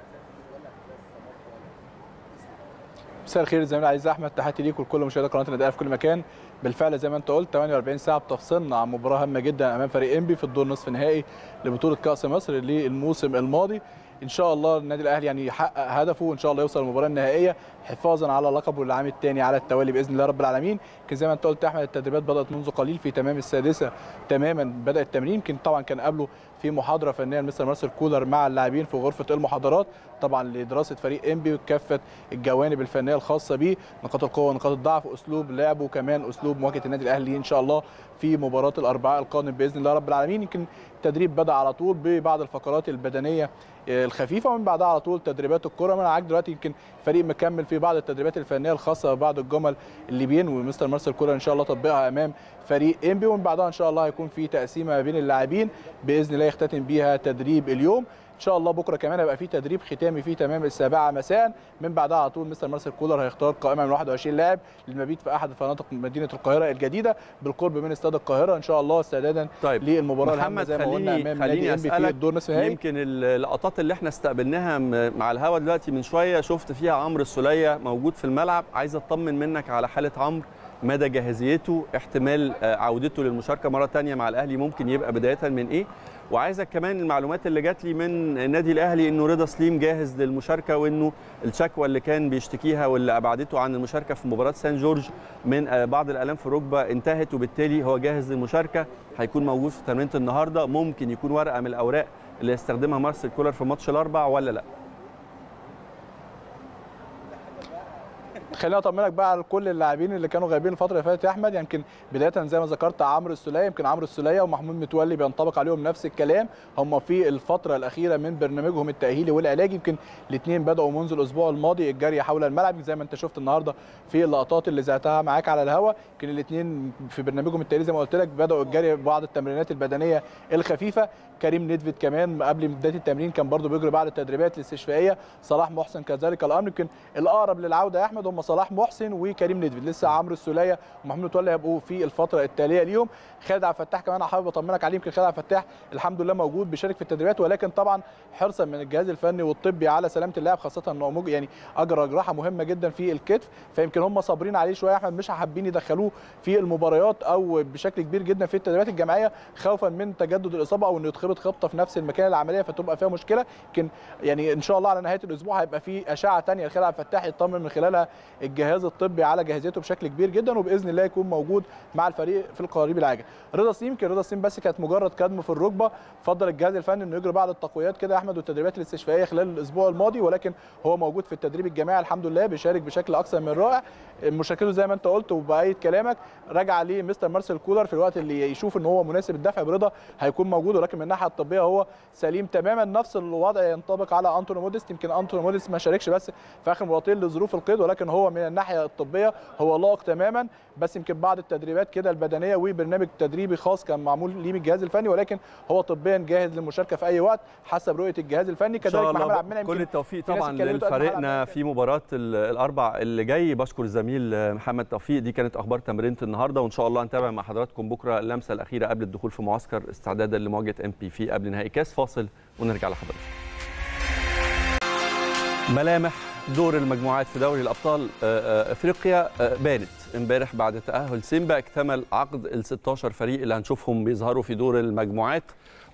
مساء الخير زميل عايز احمد تحياتي ليك ولكل مشاهدي قناه النادي في كل مكان بالفعل زي ما انت قلت 48 ساعه بتفصلنا عن مباراه هامه جدا امام فريق انبي في الدور نصف النهائي لبطوله كاس مصر للموسم الماضي ان شاء الله النادي الاهلي يعني يحقق هدفه وان شاء الله يوصل المباراه النهائيه حفاظا على لقبه العام الثاني على التوالي باذن الله رب العالمين كان زي ما انت قلت يا احمد التدريبات بدات منذ قليل في تمام السادسه تماما بدا التمرين يمكن طبعا كان قبله في محاضره فنيه لمستر مارسيل كولر مع اللاعبين في غرفه المحاضرات طبعا لدراسه فريق انبي وكافه الجوانب الفنيه الخاصه به نقاط القوه ونقاط الضعف اسلوب لعبه وكمان اسلوب مواجهه النادي الاهلي ان شاء الله في مباراه الاربعاء القادم باذن الله رب العالمين يمكن التدريب بدا على طول ببعض الفقرات البدنيه الخفيفه ومن بعدها على طول تدريبات الكره من عاد دلوقتي يمكن الفريق مكمل في بعض التدريبات الفنيه الخاصه ببعض الجمل اللي بينوي مستر مارسيل كولر ان شاء الله تطبيقها امام فريق انبي ومن بعدها ان شاء الله هيكون في تقسيمه ما بين اللاعبين باذن الله يختتم بيها تدريب اليوم ان شاء الله بكره كمان هيبقى في تدريب ختامي في تمام السابعه مساء من بعدها على طول مستر مارسيل كولر هيختار قائمه من 21 لاعب للمبيت في احد فنادق مدينه القاهره الجديده بالقرب من استاد القاهره ان شاء الله استعدادا طيب. للمباراه الهامه زي ما قلنا امام نادي في الدور نصف النهائي يمكن اللقطات اللي احنا استقبلناها مع الهوا دلوقتي من شويه شفت فيها عمرو السوليه موجود في الملعب عايز اطمن منك على حاله عمرو مدى جاهزيته احتمال آه، عودته للمشاركه مره ثانيه مع الاهلي ممكن يبقى بدايه من ايه وعايزك كمان المعلومات اللي جات لي من النادي الاهلي انه رضا سليم جاهز للمشاركه وانه الشكوى اللي كان بيشتكيها واللي ابعدته عن المشاركه في مباراه سان جورج من آه، بعض الالام في الركبه انتهت وبالتالي هو جاهز للمشاركه هيكون موجود في تمرينه النهارده ممكن يكون ورقه من الاوراق اللي هيستخدمها مارسيل كولر في ماتش الاربع ولا لا خليني اطمنك بقى على كل اللاعبين اللي كانوا غايبين الفتره اللي فاتت يا احمد يمكن بدايه زي ما ذكرت عمرو السليه يمكن عمرو السليه ومحمود متولي بينطبق عليهم نفس الكلام هم في الفتره الاخيره من برنامجهم التاهيلي والعلاجي يمكن الاثنين بداوا منذ الاسبوع الماضي الجري حول الملعب زي ما انت شفت النهارده في اللقطات اللي ذاتها معاك على الهوا يمكن الاثنين في برنامجهم التاهيلي زي ما قلت لك بداوا الجري بعض التمرينات البدنيه الخفيفه كريم ندفد كمان قبل بدايه التمرين كان برده بيجري بعض التدريبات الاستشفائيه صلاح محسن كذلك الامر يمكن الاقرب للعوده يا احمد هم صلاح محسن وكريم ندفد لسه عمرو السوليه ومحمود متولي هيبقوا في الفتره التاليه ليهم خالد عبد الفتاح كمان انا حابب اطمنك عليه يمكن خالد عبد الفتاح الحمد لله موجود بيشارك في التدريبات ولكن طبعا حرصا من الجهاز الفني والطبي على سلامه اللاعب خاصه انه يعني اجرى جراحه مهمه جدا في الكتف فيمكن هم صابرين عليه شويه احمد مش حابين يدخلوه في المباريات او بشكل كبير جدا في التدريبات الجماعيه خوفا من تجدد الاصابه او انه يتخبط خبطه في نفس المكان العمليه فتبقى فيها مشكله يمكن يعني ان شاء الله على نهايه الاسبوع هيبقى في اشعه ثانيه لخالد عبد الفتاح يطمن من خلالها الجهاز الطبي على جاهزيته بشكل كبير جدا وباذن الله يكون موجود مع الفريق في القريب العاجل رضا سيم يمكن رضا سيم بس كانت مجرد كدم في الركبه فضل الجهاز الفني انه يجري بعض التقويات كده يا احمد والتدريبات الاستشفائيه خلال الاسبوع الماضي ولكن هو موجود في التدريب الجماعي الحمد لله بيشارك بشكل اكثر من رائع مشاكله زي ما انت قلت وبايد كلامك راجع ليه مستر مارسيل كولر في الوقت اللي يشوف ان هو مناسب الدفع برضا هيكون موجود ولكن من الناحيه الطبيه هو سليم تماما نفس الوضع ينطبق على انتوني موديست يمكن انتوني موديست ما شاركش بس في اخر مباراتين لظروف القيد ولكن هو من الناحيه الطبيه هو لائق تماما بس يمكن بعض التدريبات كده البدنيه وبرنامج تدريبي خاص كان معمول ليه بالجهاز الفني ولكن هو طبيا جاهز للمشاركه في اي وقت حسب رؤيه الجهاز الفني كذلك محمد عبد المنعم كل التوفيق طبعا لفريقنا في مباراه الاربع اللي جاي بشكر الزميل آه، محمد توفيق دي كانت اخبار تمرينه النهارده وان شاء الله هنتابع مع حضراتكم بكره اللمسه الاخيره قبل الدخول في معسكر استعدادا لمواجهه ام بي في قبل نهائي كاس فاصل ونرجع لحضراتكم ملامح دور المجموعات في دوري الابطال آه، آه، افريقيا آه، بانت امبارح بعد تاهل سيمبا اكتمل عقد ال 16 فريق اللي هنشوفهم بيظهروا في دور المجموعات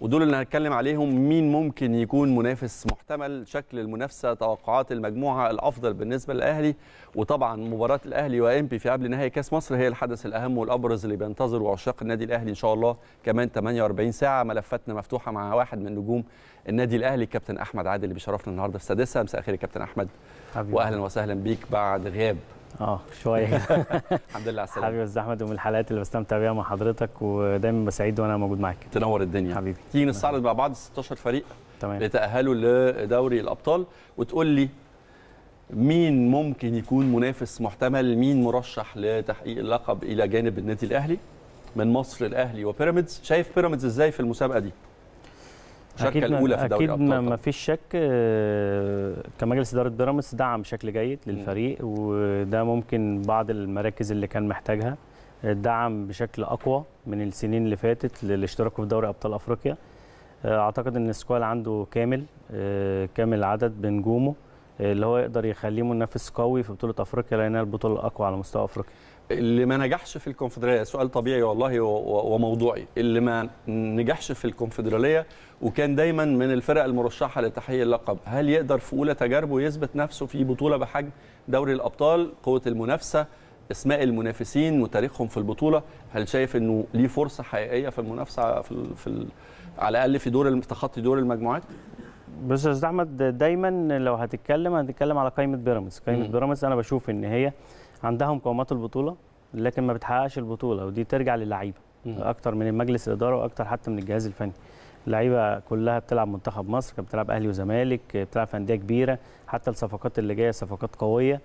ودول اللي هنتكلم عليهم مين ممكن يكون منافس محتمل شكل المنافسه توقعات المجموعه الافضل بالنسبه للاهلي وطبعا مباراه الاهلي وانبي في قبل نهائي كاس مصر هي الحدث الاهم والابرز اللي بينتظره عشاق النادي الاهلي ان شاء الله كمان 48 ساعه ملفاتنا مفتوحه مع واحد من نجوم النادي الاهلي الكابتن احمد عادل اللي بيشرفنا النهارده في السادسه مساء الخير يا كابتن احمد حبيب. واهلا وسهلا بيك بعد غياب اه شويه [LAUGHS] الحمد لله على السلامه حبيبي استاذ احمد ومن الحلقات اللي بستمتع بيها مع حضرتك ودايما بسعيد وانا موجود معاك تنور الدنيا حبيبي تيجي نستعرض مع بعض ال 16 فريق تمام اللي تاهلوا لدوري الابطال وتقول لي مين ممكن يكون منافس محتمل مين مرشح لتحقيق اللقب الى جانب النادي الاهلي من مصر الاهلي وبيراميدز شايف بيراميدز ازاي في المسابقه دي شركه الاولى في دوري ابطال اكيد ما فيش شك آه، كمجلس اداره بيراميدز دعم بشكل جيد للفريق وده ممكن بعض المراكز اللي كان محتاجها آه، دعم بشكل اقوى من السنين اللي فاتت للاشتراك في دوري ابطال افريقيا آه، اعتقد ان السكواد عنده كامل كامل العدد بنجومه اللي هو يقدر يخليه منافس قوي في بطوله افريقيا لانها البطوله الاقوى على مستوى افريقيا اللي ما نجحش في الكونفدراليه سؤال طبيعي والله وموضوعي اللي ما نجحش في الكونفدراليه وكان دايما من الفرق المرشحه لتحقيق اللقب هل يقدر في اولى تجاربه يثبت نفسه في بطوله بحجم دوري الابطال قوه المنافسه اسماء المنافسين وتاريخهم في البطوله هل شايف انه ليه فرصه حقيقيه في المنافسه في, الـ في الـ على الاقل في دور تخطي دور المجموعات بس يا استاذ احمد دايما لو هتتكلم هنتكلم على قائمه بيراميدز قائمه بيراميدز انا بشوف ان هي عندها مقومات البطوله لكن ما بتحققش البطوله ودي ترجع للعيبه اكتر من المجلس الاداره واكتر حتى من الجهاز الفني اللعيبه كلها بتلعب منتخب مصر كانت بتلعب اهلي وزمالك بتلعب في انديه كبيره حتى الصفقات اللي جايه صفقات قويه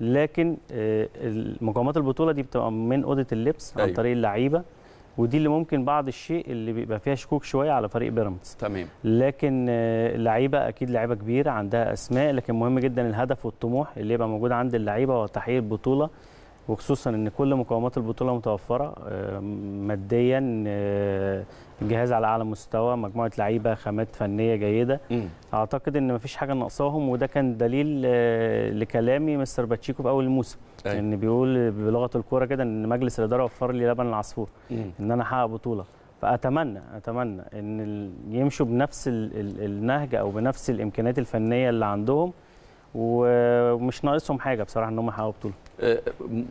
لكن آه، مقومات البطوله دي بتبقى من اوضه اللبس عن أيوه. طريق اللعيبه ودي اللي ممكن بعض الشيء اللي بيبقى فيها شكوك شويه على فريق بيراميدز تمام لكن اللعيبه آه، اكيد لعيبه كبيره عندها اسماء لكن مهم جدا الهدف والطموح اللي يبقى موجود عند اللعيبه هو تحقيق البطوله وخصوصا ان كل مقومات البطوله متوفره آه، ماديا آه، الجهاز على اعلى مستوى مجموعه لعيبه خامات فنيه جيده م. اعتقد ان مفيش حاجه ناقصاهم وده كان دليل آه، لكلامي مستر باتشيكو في اول الموسم أي. أيوه. ان بيقول بلغه الكوره كده ان مجلس الاداره وفر لي لبن العصفور م. ان انا احقق بطوله فاتمنى اتمنى ان يمشوا بنفس النهج او بنفس الامكانيات الفنيه اللي عندهم ومش ناقصهم حاجه بصراحه ان هم يحققوا بطوله آه،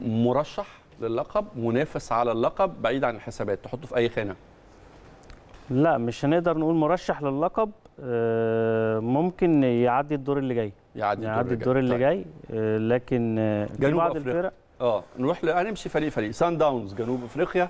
مرشح للقب منافس على اللقب بعيد عن الحسابات تحطه في اي خانه لا مش هنقدر نقول مرشح للقب آه، ممكن يعدي الدور اللي جاي يعدي, يعدي الدور اللي طيب. جاي, اللي آه، جاي. لكن آه، في بعض أفريقيا. الفرق اه نروح هنمشي فريق فريق سان داونز جنوب افريقيا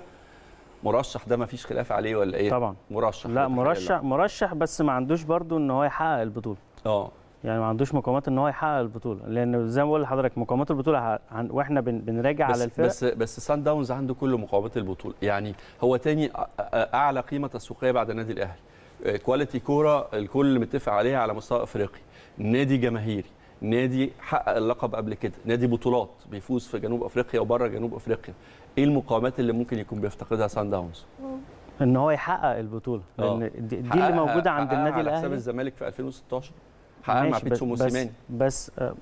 مرشح ده ما فيش خلاف عليه ولا ايه طبعا مرشح لا مرشح مرشح بس ما عندوش برضو ان هو يحقق البطوله اه يعني ما عندوش مقومات ان هو يحقق البطوله لان زي ما بقول لحضرتك مقومات البطوله عن... واحنا بن... بنراجع على الفرق بس بس سان داونز عنده كل مقومات البطوله يعني هو تاني اعلى قيمه تسويقيه بعد النادي الاهلي كواليتي آه، كوره الكل متفق عليها على مستوى افريقي نادي جماهيري نادي حقق اللقب قبل كده نادي بطولات بيفوز في جنوب افريقيا وبره جنوب افريقيا ايه المقاومات اللي ممكن يكون بيفتقدها سان داونز ان هو يحقق البطوله آه. لان دي, دي اللي موجوده عند النادي الاهلي على حساب الزمالك في 2016 حققها مع بيتسو موسيماني بس, بس آه،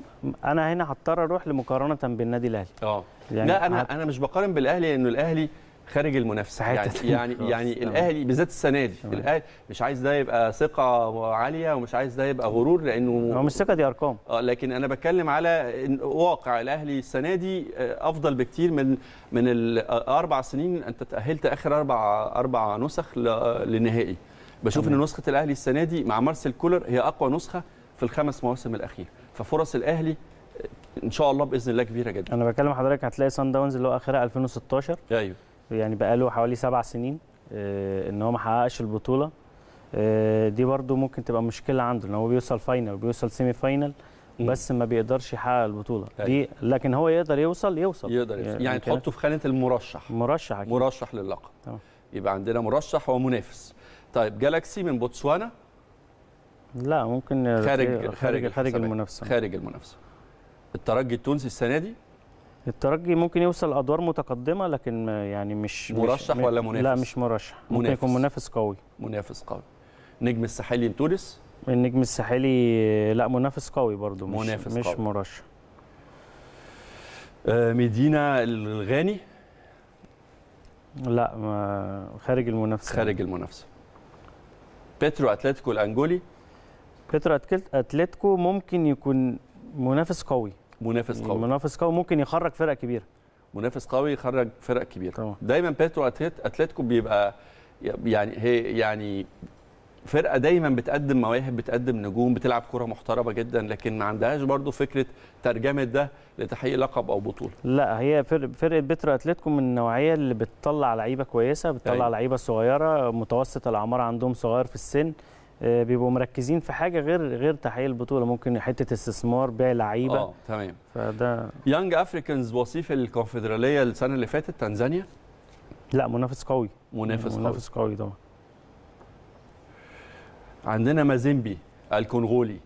انا هنا هضطر اروح لمقارنه بالنادي الاهلي اه يعني لا انا انا مش بقارن بالاهلي لانه الاهلي خارج المنافسه يعني يعني, يعني الاهلي بالذات السنه دي الاهلي مش عايز ده يبقى ثقه عاليه ومش عايز ده يبقى غرور لانه هو مش ثقه دي ارقام اه لكن انا بتكلم على واقع الاهلي السنه دي آه، افضل بكتير من من الاربع سنين انت تاهلت اخر اربع اربع نسخ للنهائي بشوف ان نسخه الاهلي السنه دي مع مارسيل كولر هي اقوى نسخه في الخمس مواسم الاخيره ففرص الاهلي ان شاء الله باذن الله كبيره جدا انا بكلم حضرتك هتلاقي سان داونز اللي هو اخرها 2016 ايوه يعني بقى له حوالي سبع سنين آه، ان هو ما حققش البطوله آه، دي برده ممكن تبقى مشكله عنده ان هو بيوصل فاينل وبيوصل سيمي فاينل بس ما بيقدرش يحقق البطوله أيوه. دي لكن هو يقدر يوصل يوصل يقدر يوصل يعني, يعني تحطه في خانه المرشح مرشح أكيد. مرشح للقب يبقى عندنا مرشح ومنافس طيب جالاكسي من بوتسوانا لا ممكن خارج خارج خارج المنافسه خارج المنافسه الترجي التونسي السنه دي الترجي ممكن يوصل ادوار متقدمه لكن يعني مش مرشح مش ولا منافس لا مش مرشح منافس. ممكن يكون منافس قوي منافس قوي نجم الساحلي تونس النجم الساحلي لا منافس قوي برضو مش منافس مش قوي. مرشح آه مدينه الغاني لا ما خارج المنافسه خارج المنافسه بيترو اتلتيكو الانجولي بيترو اتلتيكو ممكن يكون منافس قوي منافس قوي منافس قوي ممكن يخرج فرق كبيره منافس قوي يخرج فرق كبيره طبعا. دايما بيترو اتلتيكو بيبقى يعني هي يعني فرقه دايما بتقدم مواهب بتقدم نجوم بتلعب كره محترمه جدا لكن ما عندهاش برضو فكره ترجمه ده لتحقيق لقب او بطوله لا هي فرقه بترو اتلتيكو من النوعيه اللي بتطلع لعيبه كويسه بتطلع أيوة. لعيبه صغيره متوسط الاعمار عندهم صغير في السن آه، بيبقوا مركزين في حاجه غير غير تحقيق البطوله ممكن حته استثمار بيع لعيبه اه تمام فده يانج افريكانز وصيف الكونفدراليه السنه اللي فاتت تنزانيا لا منافس قوي منافس قوي منافس قوي طبعا عندنا مازيمبي الكونغولي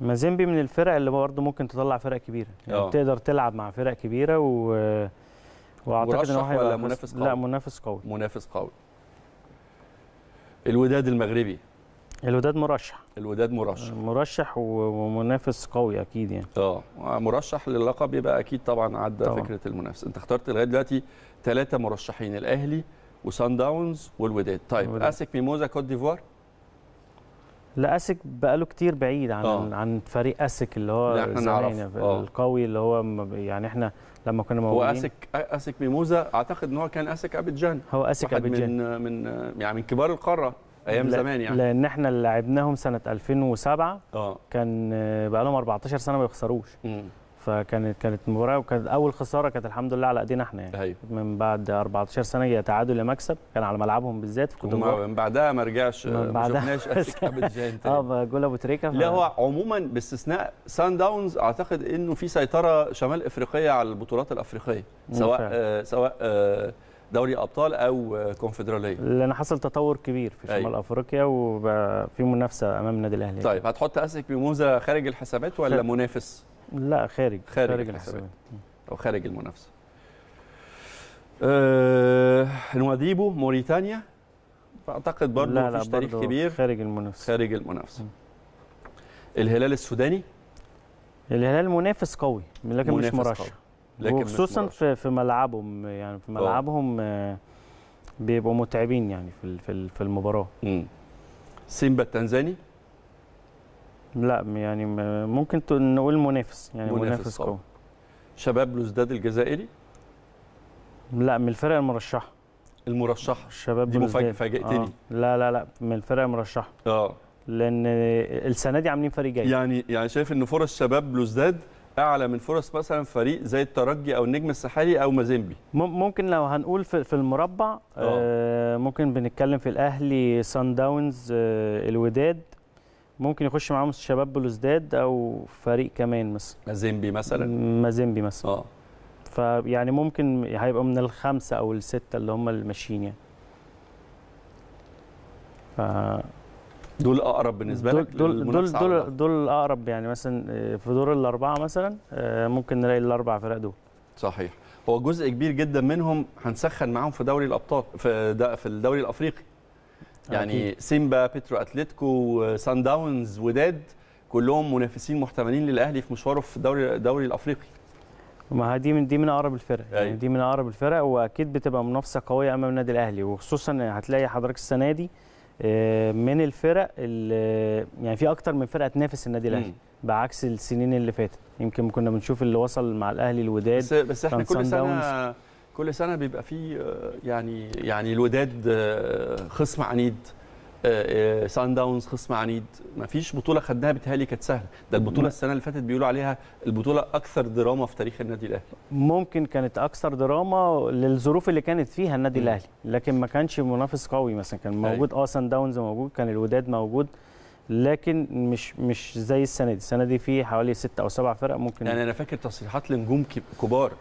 مازيمبي من الفرق اللي برضه ممكن تطلع فرق كبيره يعني آه. تقدر بتقدر تلعب مع فرق كبيره و واعتقد ان هيبقى منافس قوي لا منافس قوي منافس قوي الوداد المغربي الوداد مرشح الوداد مرشح مرشح ومنافس قوي اكيد يعني اه مرشح للقب يبقى اكيد طبعا عدى طبعا. فكره المنافس انت اخترت لغايه دلوقتي ثلاثه مرشحين الاهلي وسان داونز والوداد طيب الوداد. اسك ميموزا كوت ديفوار لا اسك بقاله كتير بعيد عن أوه. عن فريق اسك اللي هو زمان يعني، آه. القوي اللي هو يعني احنا لما كنا موجودين هو اسك اسك ميموزا اعتقد ان هو كان اسك ابيجان هو اسك ابيجان من من يعني من كبار القاره ايام زمان يعني لان احنا اللي لعبناهم سنه 2007 اه كان بقى لهم 14 سنه ما بيخسروش فكانت كانت مباراه وكانت اول خساره كانت الحمد لله على ايدينا احنا يعني أيوة. من بعد 14 سنه يا تعادل يا مكسب كان على ملعبهم بالذات في من بعدها ما رجعش ما شفناش يعني. اه جول ابو تريكه لا هو عموما باستثناء سان داونز اعتقد انه في سيطره شمال افريقيه على البطولات الافريقيه سواء آه سواء آه دوري ابطال او كونفدراليه لان حصل تطور كبير في شمال أي. أيوة. افريقيا وفي منافسه امام النادي الاهلي طيب هتحط اسك بموزه خارج الحسابات ولا خارج. منافس لا خارج خارج, خارج الحسابات او خارج المنافسه أه نواديبو موريتانيا اعتقد برضه لا تاريخ كبير خارج المنافسه خارج المنافسه الهلال السوداني الهلال منافس قوي لكن منافس مش مرشح لكن وخصوصا في في ملعبهم يعني في آه. ملعبهم أوه. بيبقوا متعبين يعني في في في المباراه امم سيمبا التنزاني لا يعني ممكن نقول منافس يعني منافس, منافس آه. قوي شباب لوزداد الجزائري لا من الفرق المرشحه المرشحه الشباب دي مفاجاه فاجئتني آه. لا لا لا من الفرق المرشحه اه لان السنه دي عاملين فريق جيد يعني يعني شايف ان فرص شباب لوزداد اعلى من فرص مثلا فريق زي الترجي او النجم الساحلي او مازيمبي ممكن لو هنقول في المربع آه،, آه ممكن بنتكلم في الاهلي سان داونز آه الوداد ممكن يخش معاهم شباب بلوزداد او فريق كمان مثلا مازيمبي مثلا مازيمبي مثلا اه فيعني ممكن هيبقى من الخمسه او السته اللي هم اللي ماشيين يعني دول اقرب بالنسبه دول لك دول دول دول, دول اقرب يعني مثلا آه، في دور الاربعه مثلا آه، ممكن نلاقي الاربع فرق دول صحيح هو جزء كبير جدا منهم هنسخن معاهم في دوري الابطال في في الدوري الافريقي يعني أكيد. سيمبا بيترو اتلتيكو آه، سان داونز وداد كلهم منافسين محتملين للاهلي في مشواره في الدوري الدوري الافريقي ما دي من دي من اقرب الفرق يعني أيوة. دي من اقرب الفرق واكيد بتبقى منافسه قويه امام النادي الاهلي وخصوصا هتلاقي حضرتك السنه دي آه، من الفرق اللي يعني في اكتر من فرقه تنافس النادي الاهلي بعكس السنين اللي فاتت يمكن كنا بنشوف اللي وصل مع الاهلي الوداد بس, بس احنا كل سنه داونز. كل سنه بيبقى في آه، يعني يعني الوداد آه، خصم عنيد سان آه، داونز آه، خصم عنيد ما فيش بطوله خدناها بتهالي كانت سهله ده البطوله السنه اللي فاتت بيقولوا عليها البطوله اكثر دراما في تاريخ النادي الاهلي ممكن كانت اكثر دراما للظروف اللي كانت فيها النادي الاهلي لكن ما كانش منافس قوي مثلا كان أيوه. موجود اه سان داونز موجود كان الوداد موجود لكن مش مش زي السنه دي السنه دي في حوالي ست او سبع فرق ممكن يعني انا فاكر تصريحات لنجوم كبار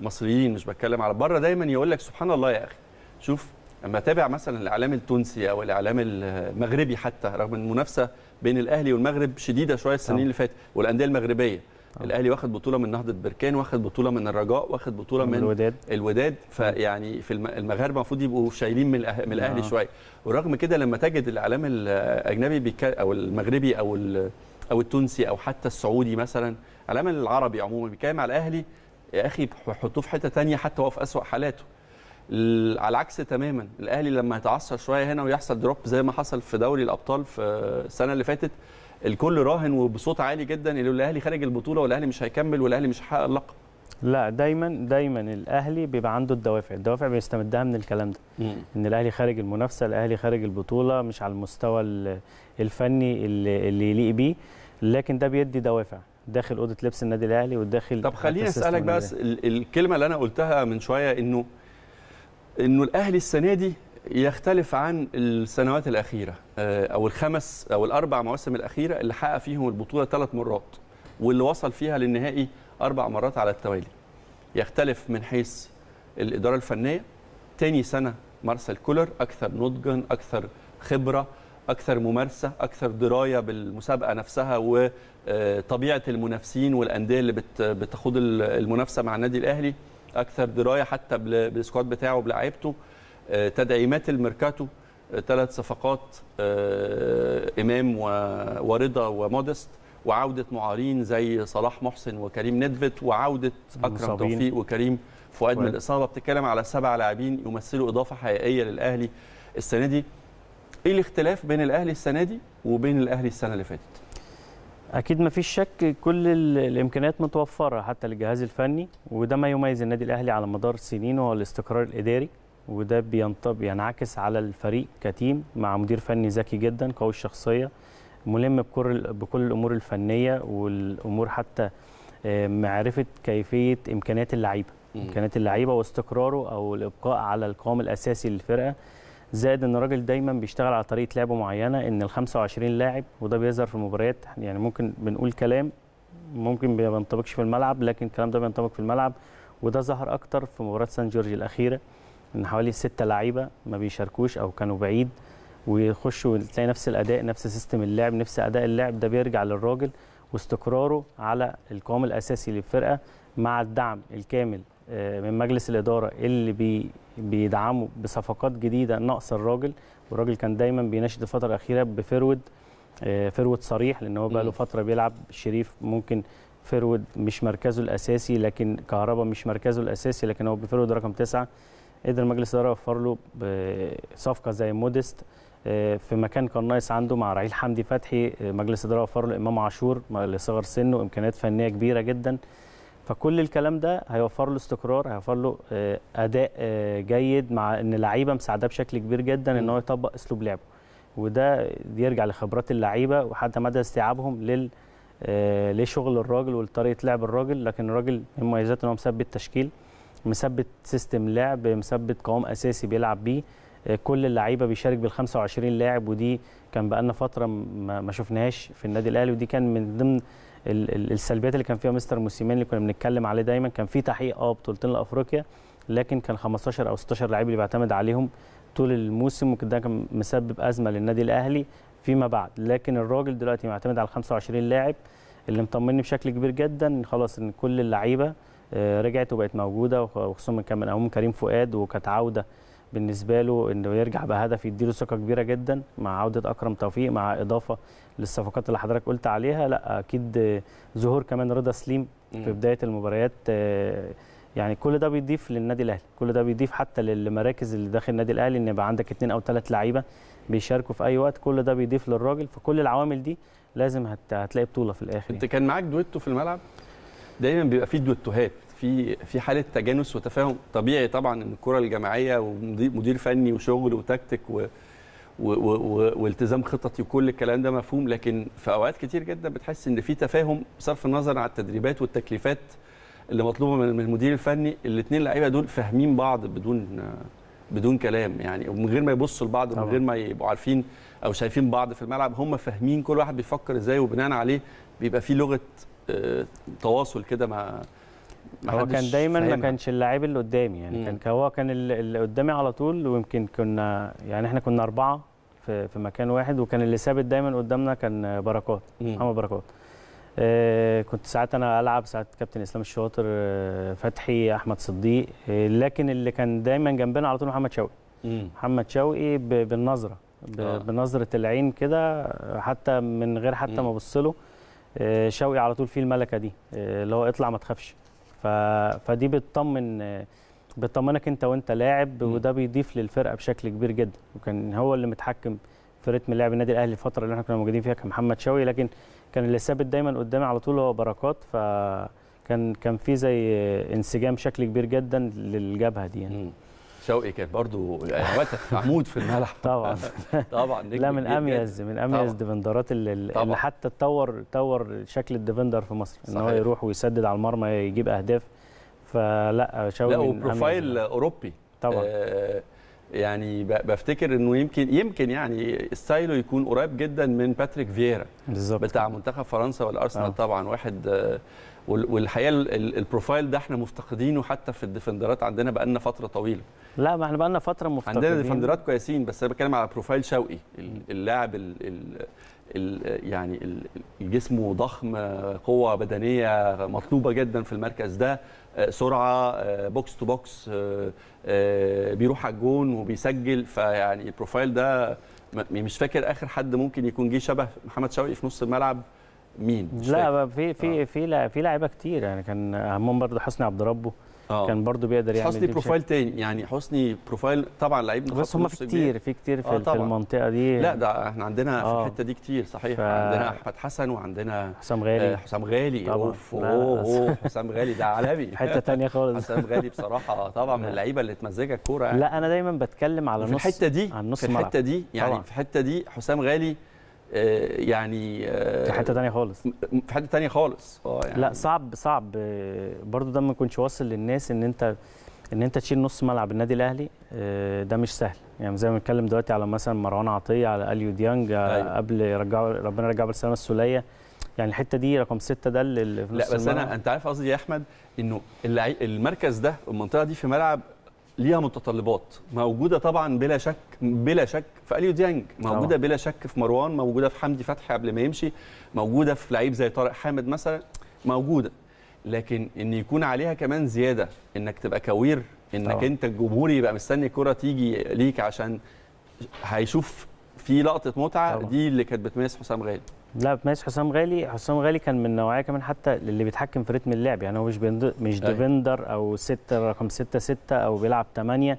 مصريين مش بتكلم على بره دايما يقول لك سبحان الله يا اخي شوف لما تابع مثلا الاعلام التونسي او الاعلام المغربي حتى رغم المنافسه بين الاهلي والمغرب شديده شويه السنين اللي آه. فاتت والانديه المغربيه أوه. الاهلي واخد بطوله من نهضه بركان واخد بطوله من الرجاء واخد بطوله من, الوداد الوداد آه. فيعني في المغاربه المفروض يبقوا شايلين من, من الاهلي آه. شويه ورغم كده لما تجد الاعلام الاجنبي بيك... او المغربي او ال... او التونسي او حتى السعودي مثلا الاعلام العربي عموما بيتكلم على الاهلي يا اخي حطوه في حته ثانيه حتى هو في اسوء حالاته على العكس تماما الاهلي لما يتعثر شويه هنا ويحصل دروب زي ما حصل في دوري الابطال في السنه اللي فاتت الكل راهن وبصوت عالي جدا ان الاهلي خارج البطوله والاهلي مش هيكمل والاهلي مش هيحقق اللقب لا دايما دايما الاهلي بيبقى عنده الدوافع الدوافع بيستمدها من الكلام ده مم. ان الاهلي خارج المنافسه الاهلي خارج البطوله مش على المستوى الفني اللي يليق بيه لكن ده بيدي دوافع داخل اوضه لبس النادي الاهلي والداخل طب خليني اسالك بس الكلمه اللي انا قلتها من شويه انه انه الاهلي السنه دي يختلف عن السنوات الاخيره آه، او الخمس او الاربع مواسم الاخيره اللي حقق فيهم البطوله ثلاث مرات واللي وصل فيها للنهائي اربع مرات على التوالي يختلف من حيث الاداره الفنيه تاني سنه مارسيل كولر اكثر نضجا اكثر خبره اكثر ممارسه اكثر درايه بالمسابقه نفسها وطبيعه آه، المنافسين والانديه اللي بتخوض المنافسه مع النادي الاهلي اكثر درايه حتى بالسكواد بتاعه بلاعيبته آه، تدعيمات الميركاتو ثلاث آه، صفقات آه، امام ورضا ومودست وعوده معارين زي صلاح محسن وكريم ندفت وعوده اكرم توفيق وكريم فؤاد من الاصابه بتتكلم على سبع لاعبين يمثلوا اضافه حقيقيه للاهلي السنه دي ايه الاختلاف بين الاهلي السنه دي وبين الاهلي السنه اللي فاتت اكيد ما فيش شك كل الامكانيات متوفره حتى للجهاز الفني وده ما يميز النادي الاهلي على مدار سنين هو الاستقرار الاداري وده بينعكس على الفريق كتيم مع مدير فني ذكي جدا قوي الشخصيه ملم بكل بكل الامور الفنيه والامور حتى آه، معرفه كيفيه امكانيات اللعيبه امكانيات اللعيبه واستقراره او الابقاء على القوام الاساسي للفرقه زائد ان الراجل دايما بيشتغل على طريقه لعبه معينه ان ال 25 لاعب وده بيظهر في المباريات يعني ممكن بنقول كلام ممكن ما بينطبقش في الملعب لكن الكلام ده بينطبق في الملعب وده ظهر اكتر في مباراه سان جورج الاخيره ان حوالي سته لعيبه ما بيشاركوش او كانوا بعيد ويخشوا تلاقي نفس الاداء نفس سيستم اللعب نفس اداء اللعب ده بيرجع للراجل واستقراره على القوام الاساسي للفرقه مع الدعم الكامل آه، من مجلس الاداره اللي بي بيدعموا بصفقات جديده ناقص الراجل والراجل كان دايما بيناشد الفتره الاخيره بفرود آه، فرود صريح لان هو بقى له فتره بيلعب شريف ممكن فرود مش مركزه الاساسي لكن كهربا مش مركزه الاساسي لكن هو بفرود رقم تسعه قدر مجلس الاداره يوفر له صفقه زي مودست آه، في مكان كان نايس عنده مع رعيل حمدي فتحي مجلس الاداره وفر له امام عاشور لصغر سنه امكانيات فنيه كبيره جدا فكل الكلام ده هيوفر له استقرار هيوفر له آه، اداء آه، جيد مع ان اللعيبه مساعده بشكل كبير جدا ان هو يطبق اسلوب لعبه وده يرجع لخبرات اللعيبه وحتى مدى استيعابهم لل آه، لشغل الراجل ولطريقه لعب الراجل لكن الراجل من مميزاته ان هو مثبت تشكيل مثبت سيستم لعب مثبت قوام اساسي بيلعب بيه كل اللعيبه بيشارك بال 25 لاعب ودي كان بقالنا فتره ما شفناهاش في النادي الاهلي ودي كان من ضمن السلبيات اللي كان فيها مستر موسيماني اللي كنا بنتكلم عليه دايما كان في تحقيق اه بطولتين لافريقيا لكن كان 15 او 16 لعيب اللي بيعتمد عليهم طول الموسم وكده كان مسبب ازمه للنادي الاهلي فيما بعد لكن الراجل دلوقتي معتمد على 25 لاعب اللي مطمني بشكل كبير جدا خلاص ان كل اللعيبه آه، رجعت وبقت موجوده وخصوصا كان من اهم كريم فؤاد وكانت عوده بالنسبه له انه يرجع بهدف يديله ثقه كبيره جدا مع عوده اكرم توفيق مع اضافه للصفقات اللي حضرتك قلت عليها لا اكيد ظهور كمان رضا سليم في بدايه المباريات آه، يعني كل ده بيضيف للنادي الاهلي كل ده بيضيف حتى للمراكز اللي داخل النادي الاهلي ان يبقى عندك اثنين او ثلاث لعيبه بيشاركوا في اي وقت كل ده بيضيف للراجل فكل العوامل دي لازم هتلاقي بطوله في الاخر انت يعني. كان معاك دويتو في الملعب دايما بيبقى فيه دويتوهات في في حاله تجانس وتفاهم طبيعي طبعا ان الكره الجماعيه ومدير فني وشغل وتكتيك و و و والتزام خططي وكل الكلام ده مفهوم لكن في اوقات كتير جدا بتحس ان في تفاهم بصرف النظر عن التدريبات والتكليفات اللي مطلوبه من المدير الفني الاثنين اللعيبه دول فاهمين بعض بدون بدون كلام يعني من غير ما يبصوا لبعض من غير ما يبقوا عارفين او شايفين بعض في الملعب هم فاهمين كل واحد بيفكر ازاي وبناء عليه بيبقى في لغه آه، تواصل كده مع هو كان دايما ما كانش اللاعب اللي قدامي يعني مم. كان هو كان اللي قدامي على طول ويمكن كنا يعني احنا كنا اربعه في, في مكان واحد وكان اللي ثابت دايما قدامنا كان بركات محمد بركات آه كنت ساعات انا العب ساعات كابتن اسلام الشاطر آه فتحي احمد صديق آه لكن اللي كان دايما جنبنا على طول محمد شوقي محمد شوقي بالنظره آه. بنظره العين كده آه، حتى من غير حتى ما ابص له آه، شوقي على طول فيه الملكه دي آه، اللي هو اطلع ما تخافش ف... فدي بتطمن بتطمنك انت وانت لاعب وده بيضيف للفرقه بشكل كبير جدا وكان هو اللي متحكم في رتم لعب النادي الاهلي الفتره اللي احنا كنا موجودين فيها كمحمد شوقي لكن كان اللي ثابت دايما قدامي على طول هو بركات فكان كان في زي انسجام بشكل كبير جدا للجبهه دي يعني. شوقي كان برضو محمود يعني في الملح [LAUGHS] طبعا [LAUGHS] طبعا لا من اميز من اميز ديفندرات اللي, اللي حتى اتطور تطور شكل الديفندر في مصر ان هو يروح ويسدد على المرمى يجيب اهداف فلا شوقي لا وبروفايل اوروبي طبعا آه يعني بفتكر انه يمكن يمكن يعني ستايله يكون قريب جدا من باتريك فييرا بالظبط بتاع منتخب فرنسا والارسنال آه. طبعا واحد آه والحقيقه البروفايل ده احنا مفتقدينه حتى في الديفندرات عندنا بقى لنا فتره طويله لا ما احنا بقى لنا فتره مفتقدين عندنا ديفندرات كويسين بس انا بتكلم على بروفايل شوقي اللاعب ال يعني الجسم ضخم قوه بدنيه مطلوبه جدا في المركز ده سرعه بوكس تو بوكس بيروح على الجون وبيسجل فيعني البروفايل ده مش فاكر اخر حد ممكن يكون جه شبه محمد شوقي في نص الملعب مين آه. لا في في في في لعيبه كتير يعني كان اهمهم برضه حسني عبد ربه آه. كان برده بيقدر يعمل حسني بروفايل تاني يعني حسني بروفايل طبعا لعيب بس هم في كتير في كتير في, آه، في المنطقه دي لا ده احنا عندنا آه. في الحته دي كتير صحيح ف... عندنا احمد حسن وعندنا حسام غالي آه، حسام غالي اوف اوه حسام غالي ده عالمي [LAUGHS] حته تانية خالص حسام غالي بصراحه طبعا من اللعيبه اللي تمزجها الكوره يعني. لا انا دايما بتكلم على نص الحته دي على النص في الحته دي يعني في الحته دي حسام غالي آه، يعني آه، في حته ثانيه خالص في حته ثانيه خالص اه يعني لا صعب صعب برضو ده ما يكونش واصل للناس ان انت ان انت تشيل نص ملعب النادي الاهلي آه، ده مش سهل يعني زي ما بنتكلم دلوقتي على مثلا مروان عطيه على اليو ديانج أيوة. قبل رجعوا ربنا يرجعه بالسلامه السوليه يعني الحته دي رقم ستة ده اللي في نص لا بس الملعب. انا انت عارف قصدي إيه يا احمد انه المركز ده المنطقه دي في ملعب ليها متطلبات موجوده طبعا بلا شك بلا شك في اليو ديانج موجوده طبعا. بلا شك في مروان موجوده في حمدي فتحي قبل ما يمشي موجوده في لعيب زي طارق حامد مثلا موجوده لكن ان يكون عليها كمان زياده انك تبقى كوير انك طبعا. انت الجمهور يبقى مستني الكره تيجي ليك عشان هيشوف في لقطه متعه طبعا. دي اللي كانت بتميز حسام غالي لا ماشي حسام غالي حسام غالي كان من نوعيه كمان حتى اللي بيتحكم في رتم اللعب يعني هو مش مش ديفندر أيوة. او ستة رقم ستة ستة او بيلعب ثمانية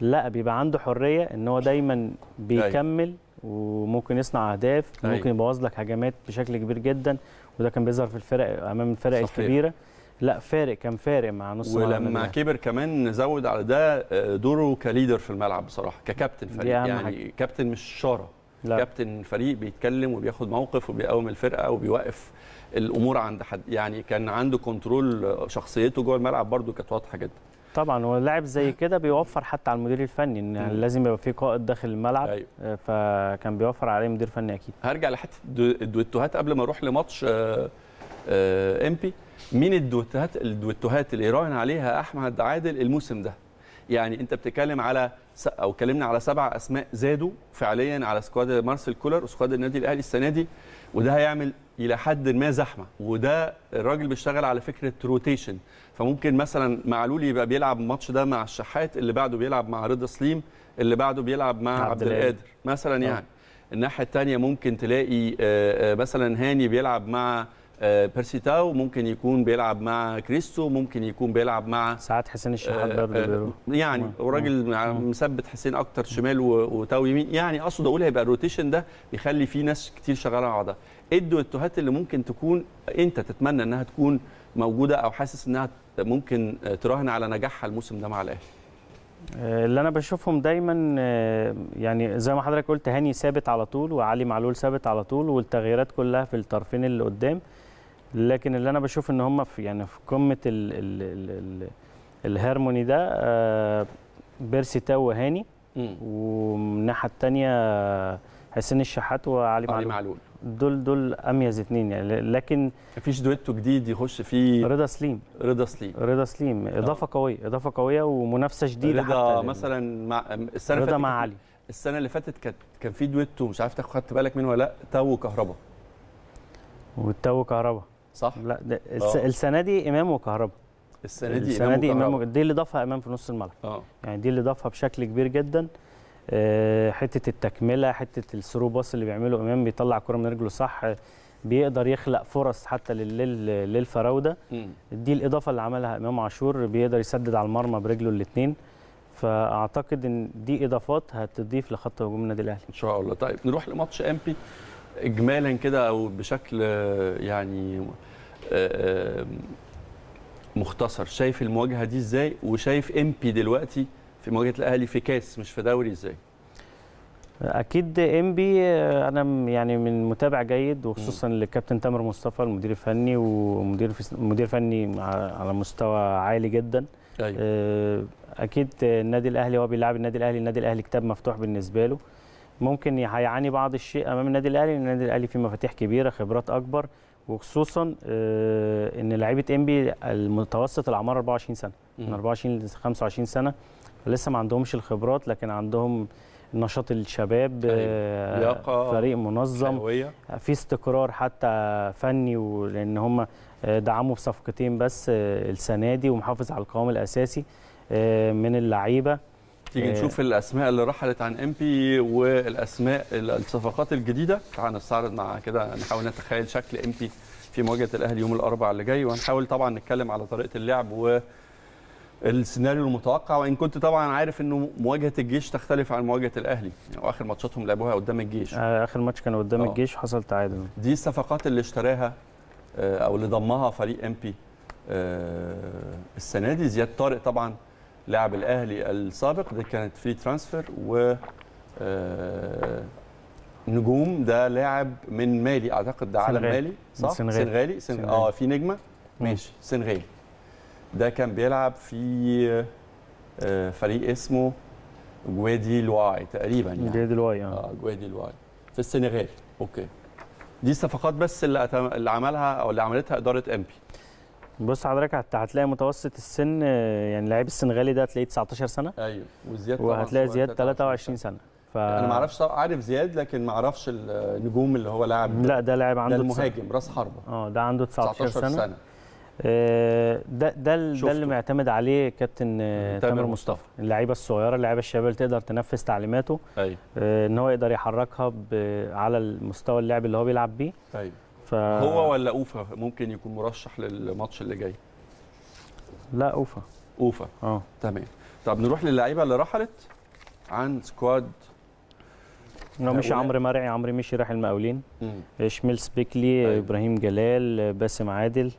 لا بيبقى عنده حريه ان هو دايما أيوة. بيكمل وممكن يصنع اهداف أيوة. ممكن يبوظ لك هجمات بشكل كبير جدا وده كان بيظهر في الفرق امام الفرق صحيح. الكبيره لا فارق كان فارق مع نص ولما كبر كمان زود على ده آه، دوره كليدر في الملعب بصراحه ككابتن فريق يعني حاجة. كابتن مش شاره لا. كابتن فريق بيتكلم وبياخد موقف وبيقوم الفرقه وبيوقف الامور عند حد يعني كان عنده كنترول شخصيته جوه الملعب برده كانت واضحه جدا طبعا هو لاعب زي كده بيوفر حتى على المدير الفني ان يعني م. لازم يبقى في قائد داخل الملعب أيوه. فكان بيوفر عليه مدير فني اكيد هرجع لحته الدويتوهات قبل ما اروح لماتش آه، آه، بي مين الدويتوهات الدويتوهات اللي يراهن عليها احمد عادل الموسم ده يعني انت بتتكلم على او اتكلمنا على سبع اسماء زادوا فعليا على سكواد مارسيل كولر وسكواد النادي الاهلي السنه دي وده هيعمل الى حد ما زحمه وده الراجل بيشتغل على فكره روتيشن فممكن مثلا معلول يبقى بيلعب الماتش ده مع الشحات اللي بعده بيلعب مع رضا سليم اللي بعده بيلعب مع عبد القادر مثلا آه. يعني الناحيه الثانيه ممكن تلاقي آه، آه، مثلا هاني بيلعب مع بيرسيتاو آه، ممكن يكون بيلعب مع كريستو ممكن يكون بيلعب مع ساعات حسين الشحات آه، برضه آه، يعني وراجل مثبت حسين اكتر شمال وتاو يمين يعني اقصد اقول هيبقى الروتيشن ده بيخلي فيه ناس كتير شغاله على بعضها ايه الدويتوهات اللي ممكن تكون انت تتمنى انها تكون موجوده او حاسس انها ممكن تراهن على نجاحها الموسم ده مع الاهلي اللي انا بشوفهم دايما يعني زي ما حضرتك قلت هاني ثابت على طول وعلي معلول ثابت على طول والتغييرات كلها في الطرفين اللي قدام لكن اللي انا بشوف ان هم في يعني في قمه ال ال ال ال الهارموني ده آه بيرسي تاو وهاني ومن الناحيه الثانيه آه، حسين الشحات وعلي معلول, معلول. دول دول اميز اثنين يعني لكن مفيش دويتو جديد يخش فيه رضا سليم رضا سليم رضا سليم آه. اضافه أوه. قويه اضافه قويه ومنافسه شديده رضا حتى مثلا مع السنه رضا مع علي السنه اللي فاتت كانت كان في دويتو مش عارف تاخد خدت بالك منه ولا لا تو كهربا وتو كهربا صح لا آه. الس... السنه دي امام وكهربا السنه دي السنه دي امام وكهربا. دي اللي ضافها امام في نص الملعب اه يعني دي اللي ضافها بشكل كبير جدا آه، حته التكمله حته الثرو باص اللي بيعمله امام بيطلع كره من رجله صح بيقدر يخلق فرص حتى للفراوده دي الاضافه اللي عملها امام عاشور بيقدر يسدد على المرمى برجله الاثنين فاعتقد ان دي اضافات هتضيف لخط هجوم النادي الاهلي ان شاء الله طيب نروح لماتش امبي اجمالا كده او بشكل يعني آه، آه، مختصر شايف المواجهه دي ازاي وشايف امبي دلوقتي في مواجهه الاهلي في كاس مش في دوري ازاي اكيد امبي آه، انا يعني من متابع جيد وخصوصا للكابتن تامر مصطفى المدير الفني ومدير مدير فني على مستوى عالي جدا أيوة. اكيد النادي الاهلي هو بيلعب النادي الاهلي النادي الاهلي كتاب مفتوح بالنسبه له ممكن هيعاني بعض الشيء امام النادي الاهلي لان النادي الاهلي فيه مفاتيح كبيره خبرات اكبر وخصوصا آه، ان لعيبه انبي المتوسط الاعمار 24 سنه من 24 ل 25 سنه لسه ما عندهمش الخبرات لكن عندهم نشاط الشباب آه، لياقه فريق منظم في استقرار حتى فني لان هم آه، دعموا بصفقتين بس السنه دي ومحافظ على القوام الاساسي من اللعيبه تيجي آه. نشوف الاسماء اللي رحلت عن ام بي والاسماء الصفقات الجديده هنستعرض مع كده نحاول نتخيل شكل ام بي في مواجهه الاهلي يوم الاربعاء اللي جاي وهنحاول طبعا نتكلم على طريقه اللعب و السيناريو المتوقع وان كنت طبعا عارف انه مواجهه الجيش تختلف عن مواجهه الاهلي يعني واخر ماتشاتهم لعبوها قدام الجيش آه، اخر ماتش كان قدام أوه. الجيش وحصل تعادل دي الصفقات اللي اشتراها آه، او اللي ضمها فريق ام بي السنه دي زياد طارق طبعا لاعب الاهلي السابق ده كانت فري ترانسفير و آه، نجوم ده لاعب من مالي اعتقد ده عالم مالي صح سنغالي سنغالي, آه، سنغالي. اه في نجمه ماشي سنغالي ده كان بيلعب في آه، فريق اسمه جوادي لواي تقريبا يعني جوادي لواي اه, جوادي لواي في السنغال اوكي دي الصفقات بس اللي اللي عملها او اللي عملتها اداره امبي بص حضرتك هتلاقي متوسط السن يعني لعيب السنغالي ده هتلاقيه 19 سنه ايوه وزياد وهتلاقي زياد 23 سنه, ف... انا ما اعرفش عارف زياد لكن ما اعرفش النجوم اللي هو لاعب لا ده لاعب عنده ده المهاجم راس حربه اه ده عنده 19, 19 سنه, سنة. آه، ده ده شفته. ده اللي معتمد عليه كابتن آه، تامر مصطفى اللعيبه الصغيره اللعيبه الشباب اللي تقدر تنفذ تعليماته ايوه آه، ان هو يقدر يحركها على المستوى اللعب اللي هو بيلعب بيه ايوه ف... هو ولا اوفا ممكن يكون مرشح للماتش اللي جاي لا اوفا اوفا اه تمام طب نروح للعيبه اللي رحلت عن سكواد لو مشي إيه؟ عمرو مرعي عمرو مشي راح المقاولين شميل سبيكلي أيوة. ابراهيم جلال باسم عادل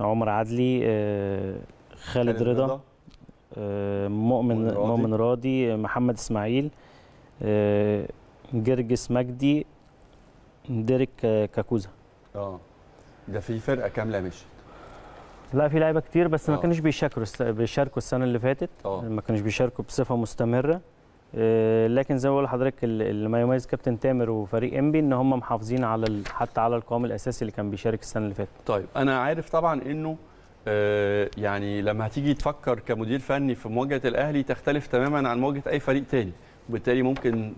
عمر عدلي آه، خالد رضا آه، مؤمن راضي. مؤمن راضي محمد اسماعيل آه، جرجس مجدي ديريك كاكوزا اه ده في فرقه كامله مشيت لا في لعيبه كتير بس أوه. ما اه. كانوش بيشاركوا بيشاركوا السنه اللي فاتت أوه. ما كانوش بيشاركوا بصفه مستمره آه، لكن زي ما بقول لحضرتك اللي ما يميز كابتن تامر وفريق انبي ان هم محافظين على حتى على القوام الاساسي اللي كان بيشارك السنه اللي فاتت. طيب انا عارف طبعا انه آه، يعني لما هتيجي تفكر كمدير فني في مواجهه الاهلي تختلف تماما عن مواجهه اي فريق تاني، وبالتالي ممكن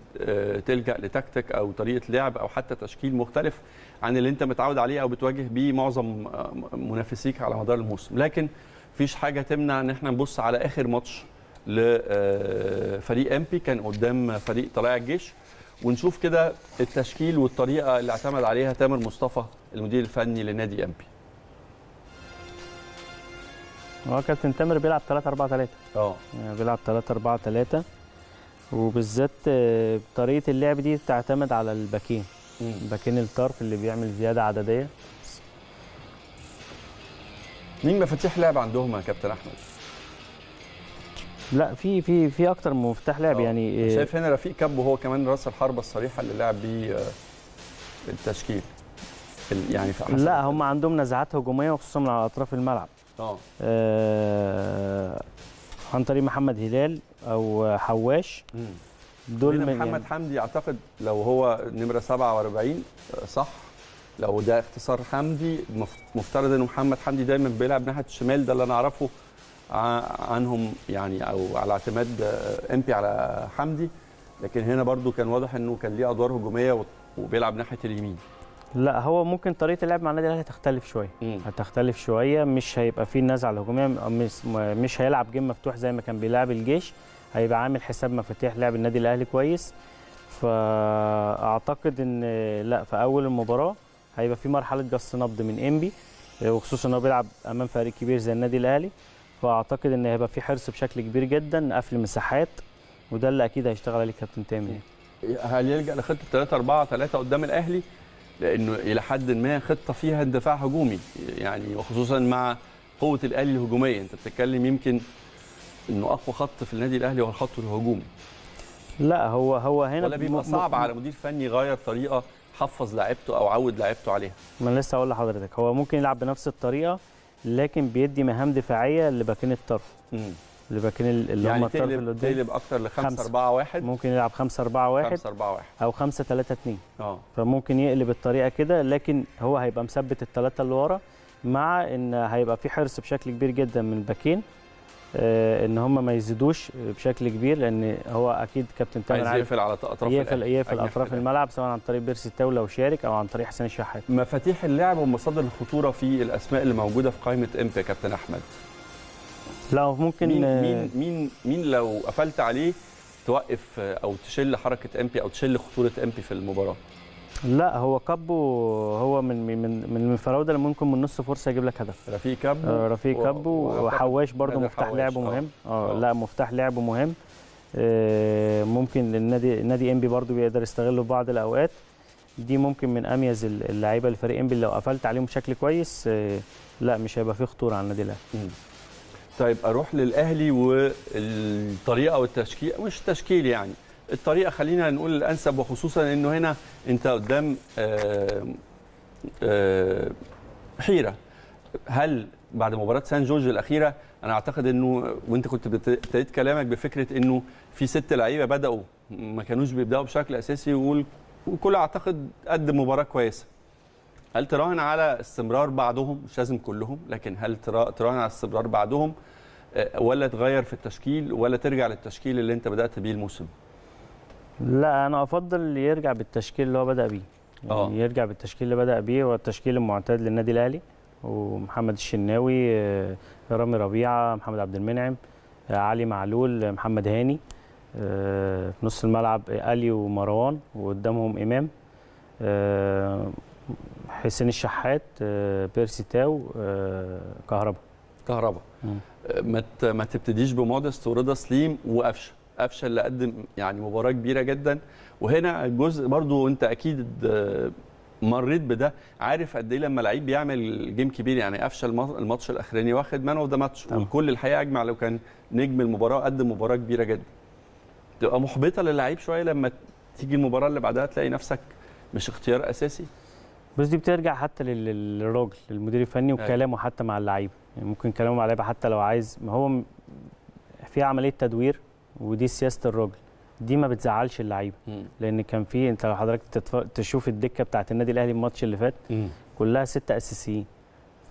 تلجا لتكتك او طريقه لعب او حتى تشكيل مختلف عن اللي انت متعود عليه او بتواجه بيه معظم آه، منافسيك على مدار الموسم لكن مفيش حاجه تمنع ان احنا نبص على اخر ماتش لفريق آه، امبي كان قدام فريق طلائع الجيش ونشوف كده التشكيل والطريقه اللي اعتمد عليها تامر مصطفى المدير الفني لنادي امبي هو كابتن تامر بيلعب 3 4 3 اه يعني بيلعب 3 4 3 وبالذات آه، طريقه اللعب دي تعتمد على الباكين باكين الطرف اللي بيعمل زياده عدديه مين مفاتيح لعب عندهم يا كابتن احمد؟ لا في في في اكتر من مفتاح لعب آه، يعني آه، شايف هنا رفيق كابو هو كمان راس الحربه الصريحه اللي لعب بيه آه، التشكيل يعني في لا هم عندهم نزعات هجوميه وخصوصا على اطراف الملعب أوه. اه عن طريق محمد هلال او حواش مم. دول من محمد يعني. حمدي اعتقد لو هو نمره 47 آه، صح لو ده اختصار حمدي مفترض ان محمد حمدي دايما بيلعب ناحيه الشمال ده اللي انا اعرفه عنهم يعني او على اعتماد آه، امبي على حمدي لكن هنا برضو كان واضح انه كان ليه ادوار هجوميه وبيلعب ناحيه اليمين لا هو ممكن طريقه اللعب مع النادي الاهلي هتختلف شويه مم. هتختلف شويه مش هيبقى فيه نزعه هجوميه مش هيلعب جيم مفتوح زي ما كان بيلعب الجيش هيبقى عامل حساب مفاتيح لعب النادي الاهلي كويس فاعتقد ان لا في اول المباراه هيبقى في مرحله جص نبض من انبي وخصوصا انه بيلعب امام فريق كبير زي النادي الاهلي فاعتقد ان هيبقى في حرص بشكل كبير جدا قفل مساحات وده اللي اكيد هيشتغل عليه كابتن تامر هل يلجا لخطه 3 4 3 قدام الاهلي لانه الى حد ما خطه فيها اندفاع هجومي يعني وخصوصا مع قوه الاهلي الهجوميه انت بتتكلم يمكن انه اقوى خط في النادي الاهلي هو الخط الهجومي لا هو هو هنا ولا بيبقى صعب على مدير فني يغير طريقه حفظ لعبته او عود لعبته عليها ما انا لسه هقول لحضرتك هو ممكن يلعب بنفس الطريقه لكن بيدي مهام دفاعيه لباكين الطرف لباكين اللي يعني هم الطرف اللي قدام تقلب اكتر ل 5 4 1 ممكن يلعب 5 4 1 5 4 1 او 5 3 2 اه فممكن يقلب الطريقه كده لكن هو هيبقى مثبت الثلاثه اللي ورا مع ان هيبقى في حرص بشكل كبير جدا من الباكين آه، ان هم ما يزيدوش بشكل كبير لان هو اكيد كابتن تامر عايز يقفل على اطراف يقفل يقفل اطراف الملعب سواء عن طريق بيرسي التاوله وشارك او عن طريق حسين الشحات مفاتيح اللعب ومصادر الخطوره في الاسماء اللي موجوده في قائمه امتى يا كابتن احمد لا ممكن مين آه، مين مين, مين لو قفلت عليه توقف آه، او تشل حركه امبي او تشل خطوره امبي في المباراه لا هو كابو هو من من من الفراوده اللي ممكن من نص فرصه يجيب لك هدف رفيق كابو آه، رفيق كابو وحواش برده مفتاح لعبه مهم آه. آه،, اه لا مفتاح لعبه مهم ممكن النادي نادي انبي برده بيقدر يستغله في بعض الاوقات دي ممكن من اميز اللعيبه لفريق انبي لو قفلت عليهم بشكل كويس لا مش هيبقى فيه خطوره على النادي الاهلي طيب اروح للاهلي والطريقه والتشكيل مش تشكيل يعني الطريقه خلينا نقول الانسب وخصوصا انه هنا انت قدام آه، آه، حيره هل بعد مباراه سان جورج الاخيره انا اعتقد انه وانت كنت ابتديت كلامك بفكره انه في ست لعيبه بداوا ما كانوش بيبداوا بشكل اساسي وكل اعتقد قدم مباراه كويسه هل تراهن على استمرار بعضهم مش لازم كلهم لكن هل تراهن على استمرار بعضهم آه، ولا تغير في التشكيل ولا ترجع للتشكيل اللي انت بدات بيه الموسم لا انا افضل يرجع بالتشكيل اللي هو بدا بيه يعني آه. يرجع بالتشكيل اللي بدا بيه هو التشكيل المعتاد للنادي الاهلي ومحمد الشناوي آه، رامي ربيعه محمد عبد المنعم آه، علي معلول محمد هاني في نص الملعب الي ومروان وقدامهم امام حسين الشحات بيرسي تاو كهربا كهربا ما ما تبتديش بمودست ورضا سليم وقفشه قفشه قدم يعني مباراه كبيره جدا وهنا الجزء برضو انت اكيد آه، مريت بده عارف قد ايه لما لعيب بيعمل جيم كبير يعني قفشه الماتش الاخراني واخد مان اوف ذا ماتش وكل الحقيقه اجمع لو كان نجم المباراه قدم مباراه كبيره جدا تبقى محبطه للعيب شويه لما تيجي المباراه اللي بعدها تلاقي نفسك مش اختيار اساسي بس دي بترجع حتى للراجل للمدير الفني أيوة. وكلامه حتى مع اللعيبه يعني ممكن كلامه مع اللعيبه حتى لو عايز ما هو في عمليه تدوير ودي سياسه الراجل دي ما بتزعلش اللعيبه لان كان في انت لو حضرتك تشوف الدكه بتاعه النادي الاهلي الماتش اللي فات مم. كلها سته اساسيين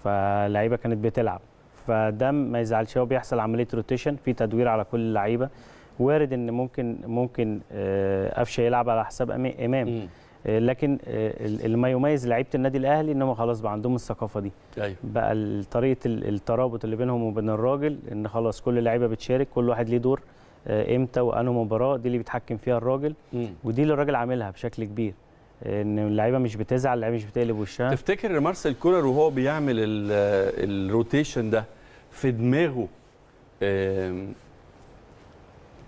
فاللعيبه كانت بتلعب فده ما يزعلش هو بيحصل عمليه روتيشن في تدوير على كل اللعيبه وارد ان ممكن ممكن آه، قفشه يلعب على حساب امام مم. آه، لكن آه، اللي ما يميز لعيبه النادي الاهلي ان هم خلاص بقى عندهم الثقافه دي أيوة. بقى طريقه الترابط اللي بينهم وبين الراجل ان خلاص كل اللعيبه بتشارك كل واحد ليه دور آه، امتى وانه مباراه دي اللي بيتحكم فيها الراجل ودي اللي الراجل عاملها بشكل كبير ان اللعيبه مش بتزعل اللعيبه مش بتقلب وشها تفتكر مارسيل كولر وهو بيعمل الروتيشن ده في دماغه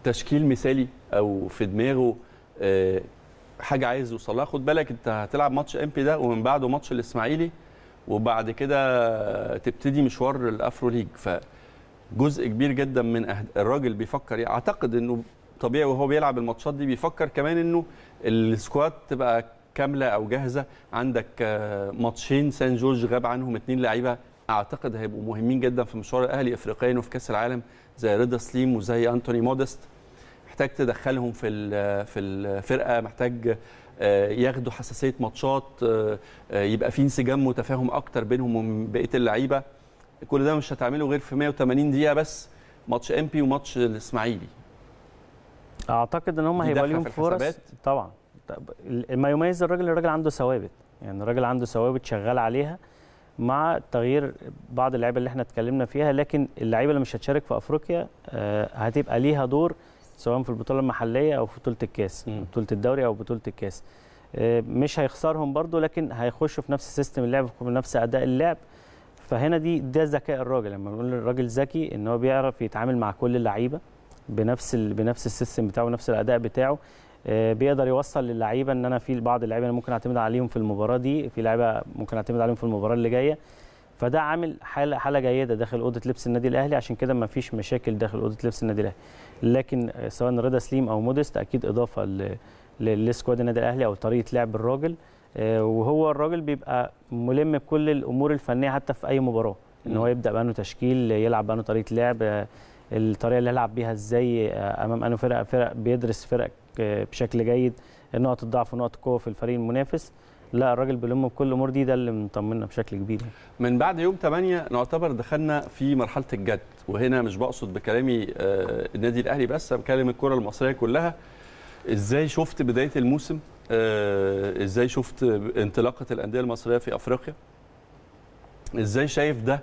تشكيل مثالي او في دماغه آه، حاجه عايز يوصلها خد بالك انت هتلعب ماتش بي ده ومن بعده ماتش الاسماعيلي وبعد كده تبتدي مشوار الافرو ليج ف جزء كبير جدا من أهد... الراجل بيفكر اعتقد انه طبيعي وهو بيلعب الماتشات دي بيفكر كمان انه السكواد تبقى كامله او جاهزه عندك آه، ماتشين سان جورج غاب عنهم اثنين لعيبه اعتقد هيبقوا مهمين جدا في مشوار الاهلي افريقيا وفي كاس العالم زي رضا سليم وزي انتوني مودست محتاج تدخلهم في في الفرقه محتاج آه، ياخدوا حساسيه ماتشات آه، يبقى في انسجام وتفاهم اكتر بينهم وبين بقيه اللعيبه كل ده مش هتعمله غير في 180 دقيقه بس ماتش انبي وماتش الاسماعيلي اعتقد ان هم هيبقى ليهم فرص طبعا ما يميز الراجل الراجل عنده ثوابت يعني الراجل عنده ثوابت شغال عليها مع تغيير بعض اللعيبه اللي احنا اتكلمنا فيها لكن اللعيبه اللي مش هتشارك في افريقيا آه، هتبقى ليها دور سواء في البطوله المحليه او في بطوله الكاس بطوله الدوري او بطوله الكاس آه، مش هيخسرهم برضو لكن هيخشوا في نفس سيستم اللعب نفس اداء اللعب فهنا دي ده ذكاء الراجل لما نقول الراجل ذكي ان هو بيعرف يتعامل مع كل اللعيبه بنفس ال... بنفس السيستم بتاعه ونفس الاداء بتاعه آه، بيقدر يوصل للعيبه ان انا في بعض اللعيبه انا ممكن اعتمد عليهم في المباراه دي في لعيبه ممكن اعتمد عليهم في المباراه اللي جايه فده عامل حاله حاله جيده داخل اوضه لبس النادي الاهلي عشان كده ما فيش مشاكل داخل اوضه لبس النادي الاهلي لكن سواء رضا سليم او مودست اكيد اضافه ل... للسكواد النادي الاهلي او طريقه لعب الراجل آه، وهو الراجل بيبقى ملم بكل الامور الفنيه حتى في اي مباراه ان هو يبدا بانه تشكيل يلعب بانه طريقه لعب آه، الطريقه اللي هيلعب بيها ازاي آه، امام انه فرق فرق بيدرس فرق بشكل جيد نقط الضعف ونقط القوه في الفريق المنافس لا الراجل بيلم بكل الامور دي ده اللي مطمنا بشكل كبير يعني. من بعد يوم 8 نعتبر دخلنا في مرحله الجد وهنا مش بقصد بكلامي النادي الاهلي بس بكلم الكره المصريه كلها ازاي شفت بدايه الموسم آه، ازاي شفت انطلاقه الانديه المصريه في افريقيا ازاي شايف ده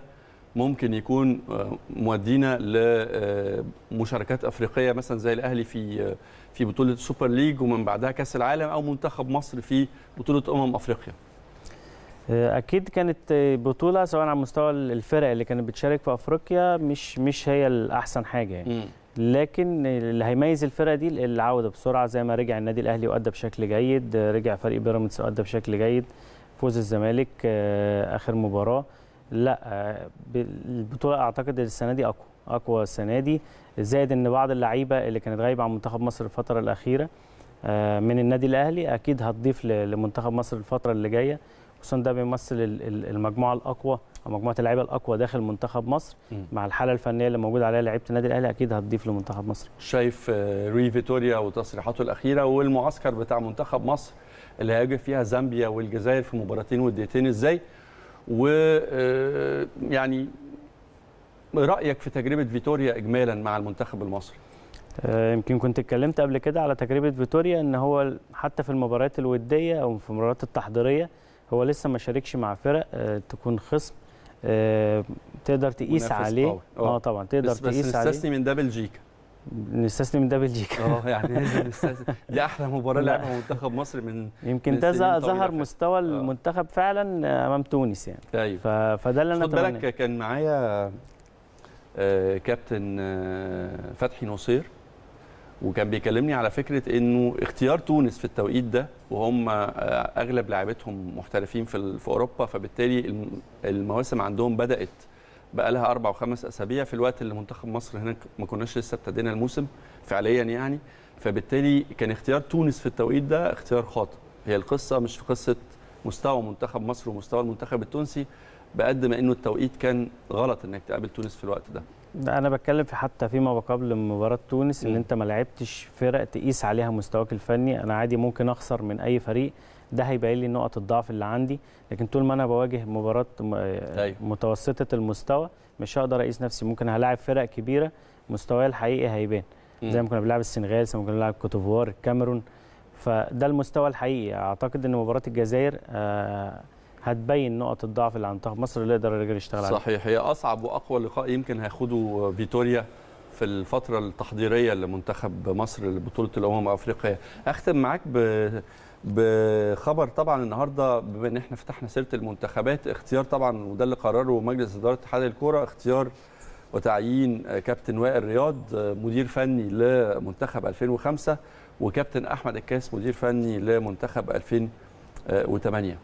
ممكن يكون آه، مودينا لمشاركات آه، افريقيه مثلا زي الاهلي في في بطوله السوبر ليج ومن بعدها كاس العالم او منتخب مصر في بطوله امم افريقيا اكيد كانت بطوله سواء على مستوى الفرق اللي كانت بتشارك في افريقيا مش مش هي الاحسن حاجه يعني لكن اللي هيميز الفرقه دي العوده بسرعه زي ما رجع النادي الاهلي وادى بشكل جيد رجع فريق بيراميدز وادى بشكل جيد فوز الزمالك آه، اخر مباراه لا آه، البطوله اعتقد السنه دي اقوى اقوى السنه دي زائد ان بعض اللعيبه اللي كانت غايبه عن منتخب مصر الفتره الاخيره آه، من النادي الاهلي اكيد هتضيف لمنتخب مصر الفتره اللي جايه خصوصا ده بيمثل المجموعه الاقوى او مجموعه اللعيبه الاقوى داخل منتخب مصر م. مع الحاله الفنيه اللي موجود عليها لعيبه النادي الاهلي اكيد هتضيف لمنتخب مصر شايف آه، ري فيتوريا وتصريحاته الاخيره والمعسكر بتاع منتخب مصر اللي هيواجه فيها زامبيا والجزائر في مباراتين وديتين ازاي و آه، يعني رايك في تجربه فيتوريا اجمالا مع المنتخب المصري آه، يمكن كنت اتكلمت قبل كده على تجربه فيتوريا ان هو حتى في المباريات الوديه او في المباريات التحضيريه هو لسه ما شاركش مع فرق آه، تكون خصم آه، تقدر تقيس عليه آه،, اه طبعا تقدر بس تقيس بس عليه بس نستثني من ده بلجيكا نستثني من ده بلجيكا اه [LAUGHS] يعني دي احلى مباراه لعبها منتخب مصر من يمكن ده ظهر مستوى المنتخب فعلا امام تونس يعني ايوه فده اللي انا خد بالك كان معايا كابتن فتحي نصير وكان بيكلمني على فكره انه اختيار تونس في التوقيت ده وهم آه، اغلب لاعبتهم محترفين في في اوروبا فبالتالي المواسم عندهم بدات بقى لها اربع وخمس اسابيع في الوقت اللي منتخب مصر هناك ما كناش لسه ابتدينا الموسم فعليا يعني فبالتالي كان اختيار تونس في التوقيت ده اختيار خاطئ هي القصه مش في قصه مستوى منتخب مصر ومستوى المنتخب التونسي بقد ما انه التوقيت كان غلط انك تقابل تونس في الوقت ده انا بتكلم في حتى فيما قبل مباراه تونس ان انت ما لعبتش فرق تقيس عليها مستواك الفني انا عادي ممكن اخسر من اي فريق ده هيبين لي نقط الضعف اللي عندي لكن طول ما انا بواجه مباراه أيوه. متوسطه المستوى مش هقدر اقيس نفسي ممكن هلاعب فرق كبيره مستواي الحقيقي هيبان زي ما كنا بنلعب السنغال زي ما كنا بنلعب كوتوفوار الكاميرون فده المستوى الحقيقي اعتقد ان مباراه الجزائر آه هتبين نقط الضعف اللي عند منتخب مصر اللي يقدر الرجال يشتغل عليها صحيح هي اصعب واقوى لقاء يمكن هياخده فيتوريا في الفتره التحضيريه لمنتخب مصر لبطوله الامم الافريقيه اختم معاك ب بخبر طبعا النهارده بما ان احنا فتحنا سيره المنتخبات اختيار طبعا وده اللي قرره مجلس اداره اتحاد الكوره اختيار وتعيين كابتن وائل رياض مدير فني لمنتخب 2005 وكابتن احمد الكاس مدير فني لمنتخب 2008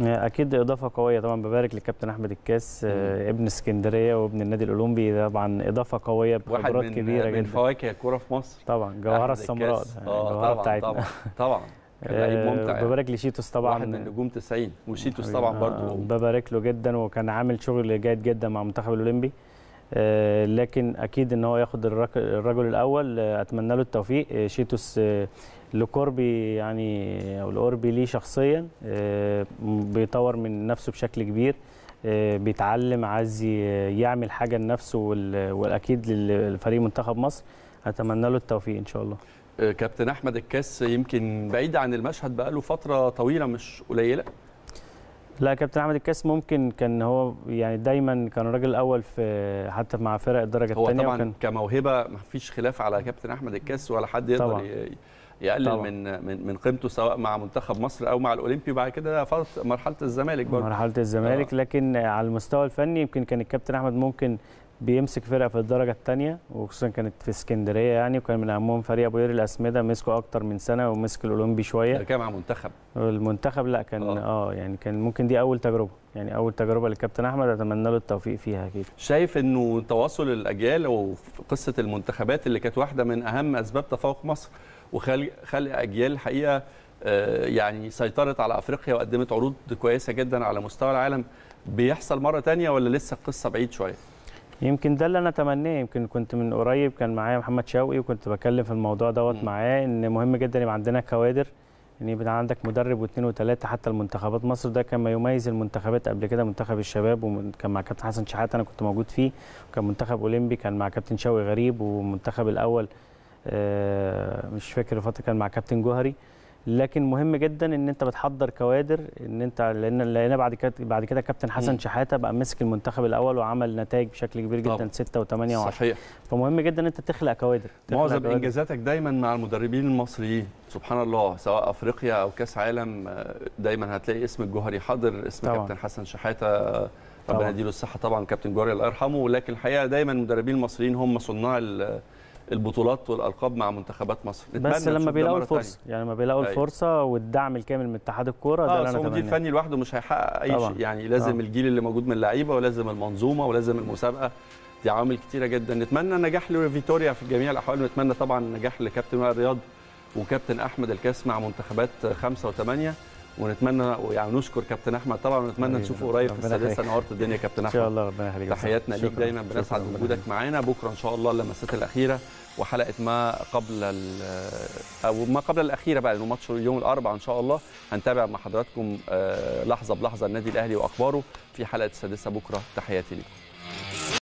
آه، اكيد اضافه قويه طبعا ببارك للكابتن احمد الكاس آه، ابن اسكندريه وابن النادي الاولمبي طبعا اضافه قويه بخبرات كبيره جدا من فواكه الكوره في مصر طبعا جوهره السمراء الجوهره آه، يعني بتاعتنا طبعا طبعا [LAUGHS] لعيب ممتع يعني. ببارك لشيتوس طبعا واحد من نجوم 90 وشيتوس طبعا برضه ببارك له جدا وكان عامل شغل جيد جدا مع المنتخب الاولمبي لكن اكيد ان هو ياخد الرجل الاول اتمنى له التوفيق شيتوس لكوربي يعني او لقربي ليه شخصيا آه، بيطور من نفسه بشكل كبير آه، بيتعلم عايز يعمل حاجه لنفسه والاكيد للفريق منتخب مصر اتمنى له التوفيق ان شاء الله آه، كابتن احمد الكاس يمكن بعيد عن المشهد بقى له فتره طويله مش قليله لا كابتن احمد الكاس ممكن كان هو يعني دايما كان الراجل الاول في حتى مع فرق الدرجه الثانيه هو طبعا كموهبه ما فيش خلاف على كابتن احمد الكاس ولا حد يقدر طبعا. يقلل طبعا. من من من قيمته سواء مع منتخب مصر او مع الاولمبي وبعد كده فاضت مرحله الزمالك برضه مرحله الزمالك طبعا. آه. لكن على المستوى الفني يمكن كان الكابتن احمد ممكن بيمسك فرقه في الدرجه الثانيه وخصوصا كانت في اسكندريه يعني وكان من اهمهم فريق ابو الاسمده مسكوا اكتر من سنه ومسك الاولمبي شويه كان مع منتخب المنتخب لا كان آه. آه يعني كان ممكن دي اول تجربه يعني اول تجربه للكابتن احمد اتمنى له التوفيق فيها اكيد شايف انه تواصل الاجيال وقصه المنتخبات اللي كانت واحده من اهم اسباب تفوق مصر وخلق اجيال الحقيقه آه، يعني سيطرت على افريقيا وقدمت عروض كويسه جدا على مستوى العالم بيحصل مره تانية ولا لسه القصه بعيد شويه يمكن ده اللي انا اتمناه يمكن كنت من قريب كان معايا محمد شوقي وكنت بكلم في الموضوع دوت معاه ان مهم جدا يبقى عندنا كوادر ان يعني يبقى عندك مدرب واثنين وثلاثه حتى المنتخبات مصر ده كان ما يميز المنتخبات قبل كده منتخب الشباب وكان مع كابتن حسن شحاته انا كنت موجود فيه وكان منتخب اولمبي كان مع كابتن شوقي غريب والمنتخب الاول آه، مش فاكر الفتره كان مع كابتن جوهري لكن مهم جدا ان انت بتحضر كوادر ان انت لان لقينا بعد كده بعد كده كابتن حسن شحاته بقى مسك المنتخب الاول وعمل نتائج بشكل كبير جدا 6 و8 و10 صحيح فمهم جدا ان انت تخلق كوادر معظم انجازاتك دايما مع المدربين المصريين سبحان الله سواء افريقيا او كاس عالم آه، دايما هتلاقي اسم الجوهري حاضر اسم طبعا. كابتن حسن شحاته ربنا يديله الصحه طبعا كابتن جوهري الله يرحمه لكن الحقيقه دايما المدربين المصريين هم صناع البطولات والالقاب مع منتخبات مصر بس لما بيلاقوا الفرصه يعني لما بيلاقوا أيوة. الفرصه والدعم الكامل من اتحاد الكوره آه ده اللي انا المدير الفني لوحده مش هيحقق اي شيء يعني لازم طبعا. آه. الجيل اللي موجود من اللعيبه ولازم المنظومه ولازم المسابقه دي عوامل كتيره جدا نتمنى نجاح لفيتوريا في جميع الاحوال ونتمنى طبعا نجاح لكابتن وائل رياض وكابتن احمد الكاس مع منتخبات خمسه وثمانيه ونتمنى يعني نشكر كابتن احمد طبعا ونتمنى نشوفه قريب في السادسه نورت الدنيا كابتن احمد ان شاء الله ربنا يخليك تحياتنا ليك دايما بنسعد بوجودك معانا بكره ان شاء الله اللمسات الاخيره وحلقه ما قبل آه، او ما قبل الاخيره بقى لانه ماتش يوم الاربعاء ان شاء الله هنتابع مع حضراتكم آه، لحظه بلحظه النادي الاهلي واخباره في حلقه السادسه بكره تحياتي ليكم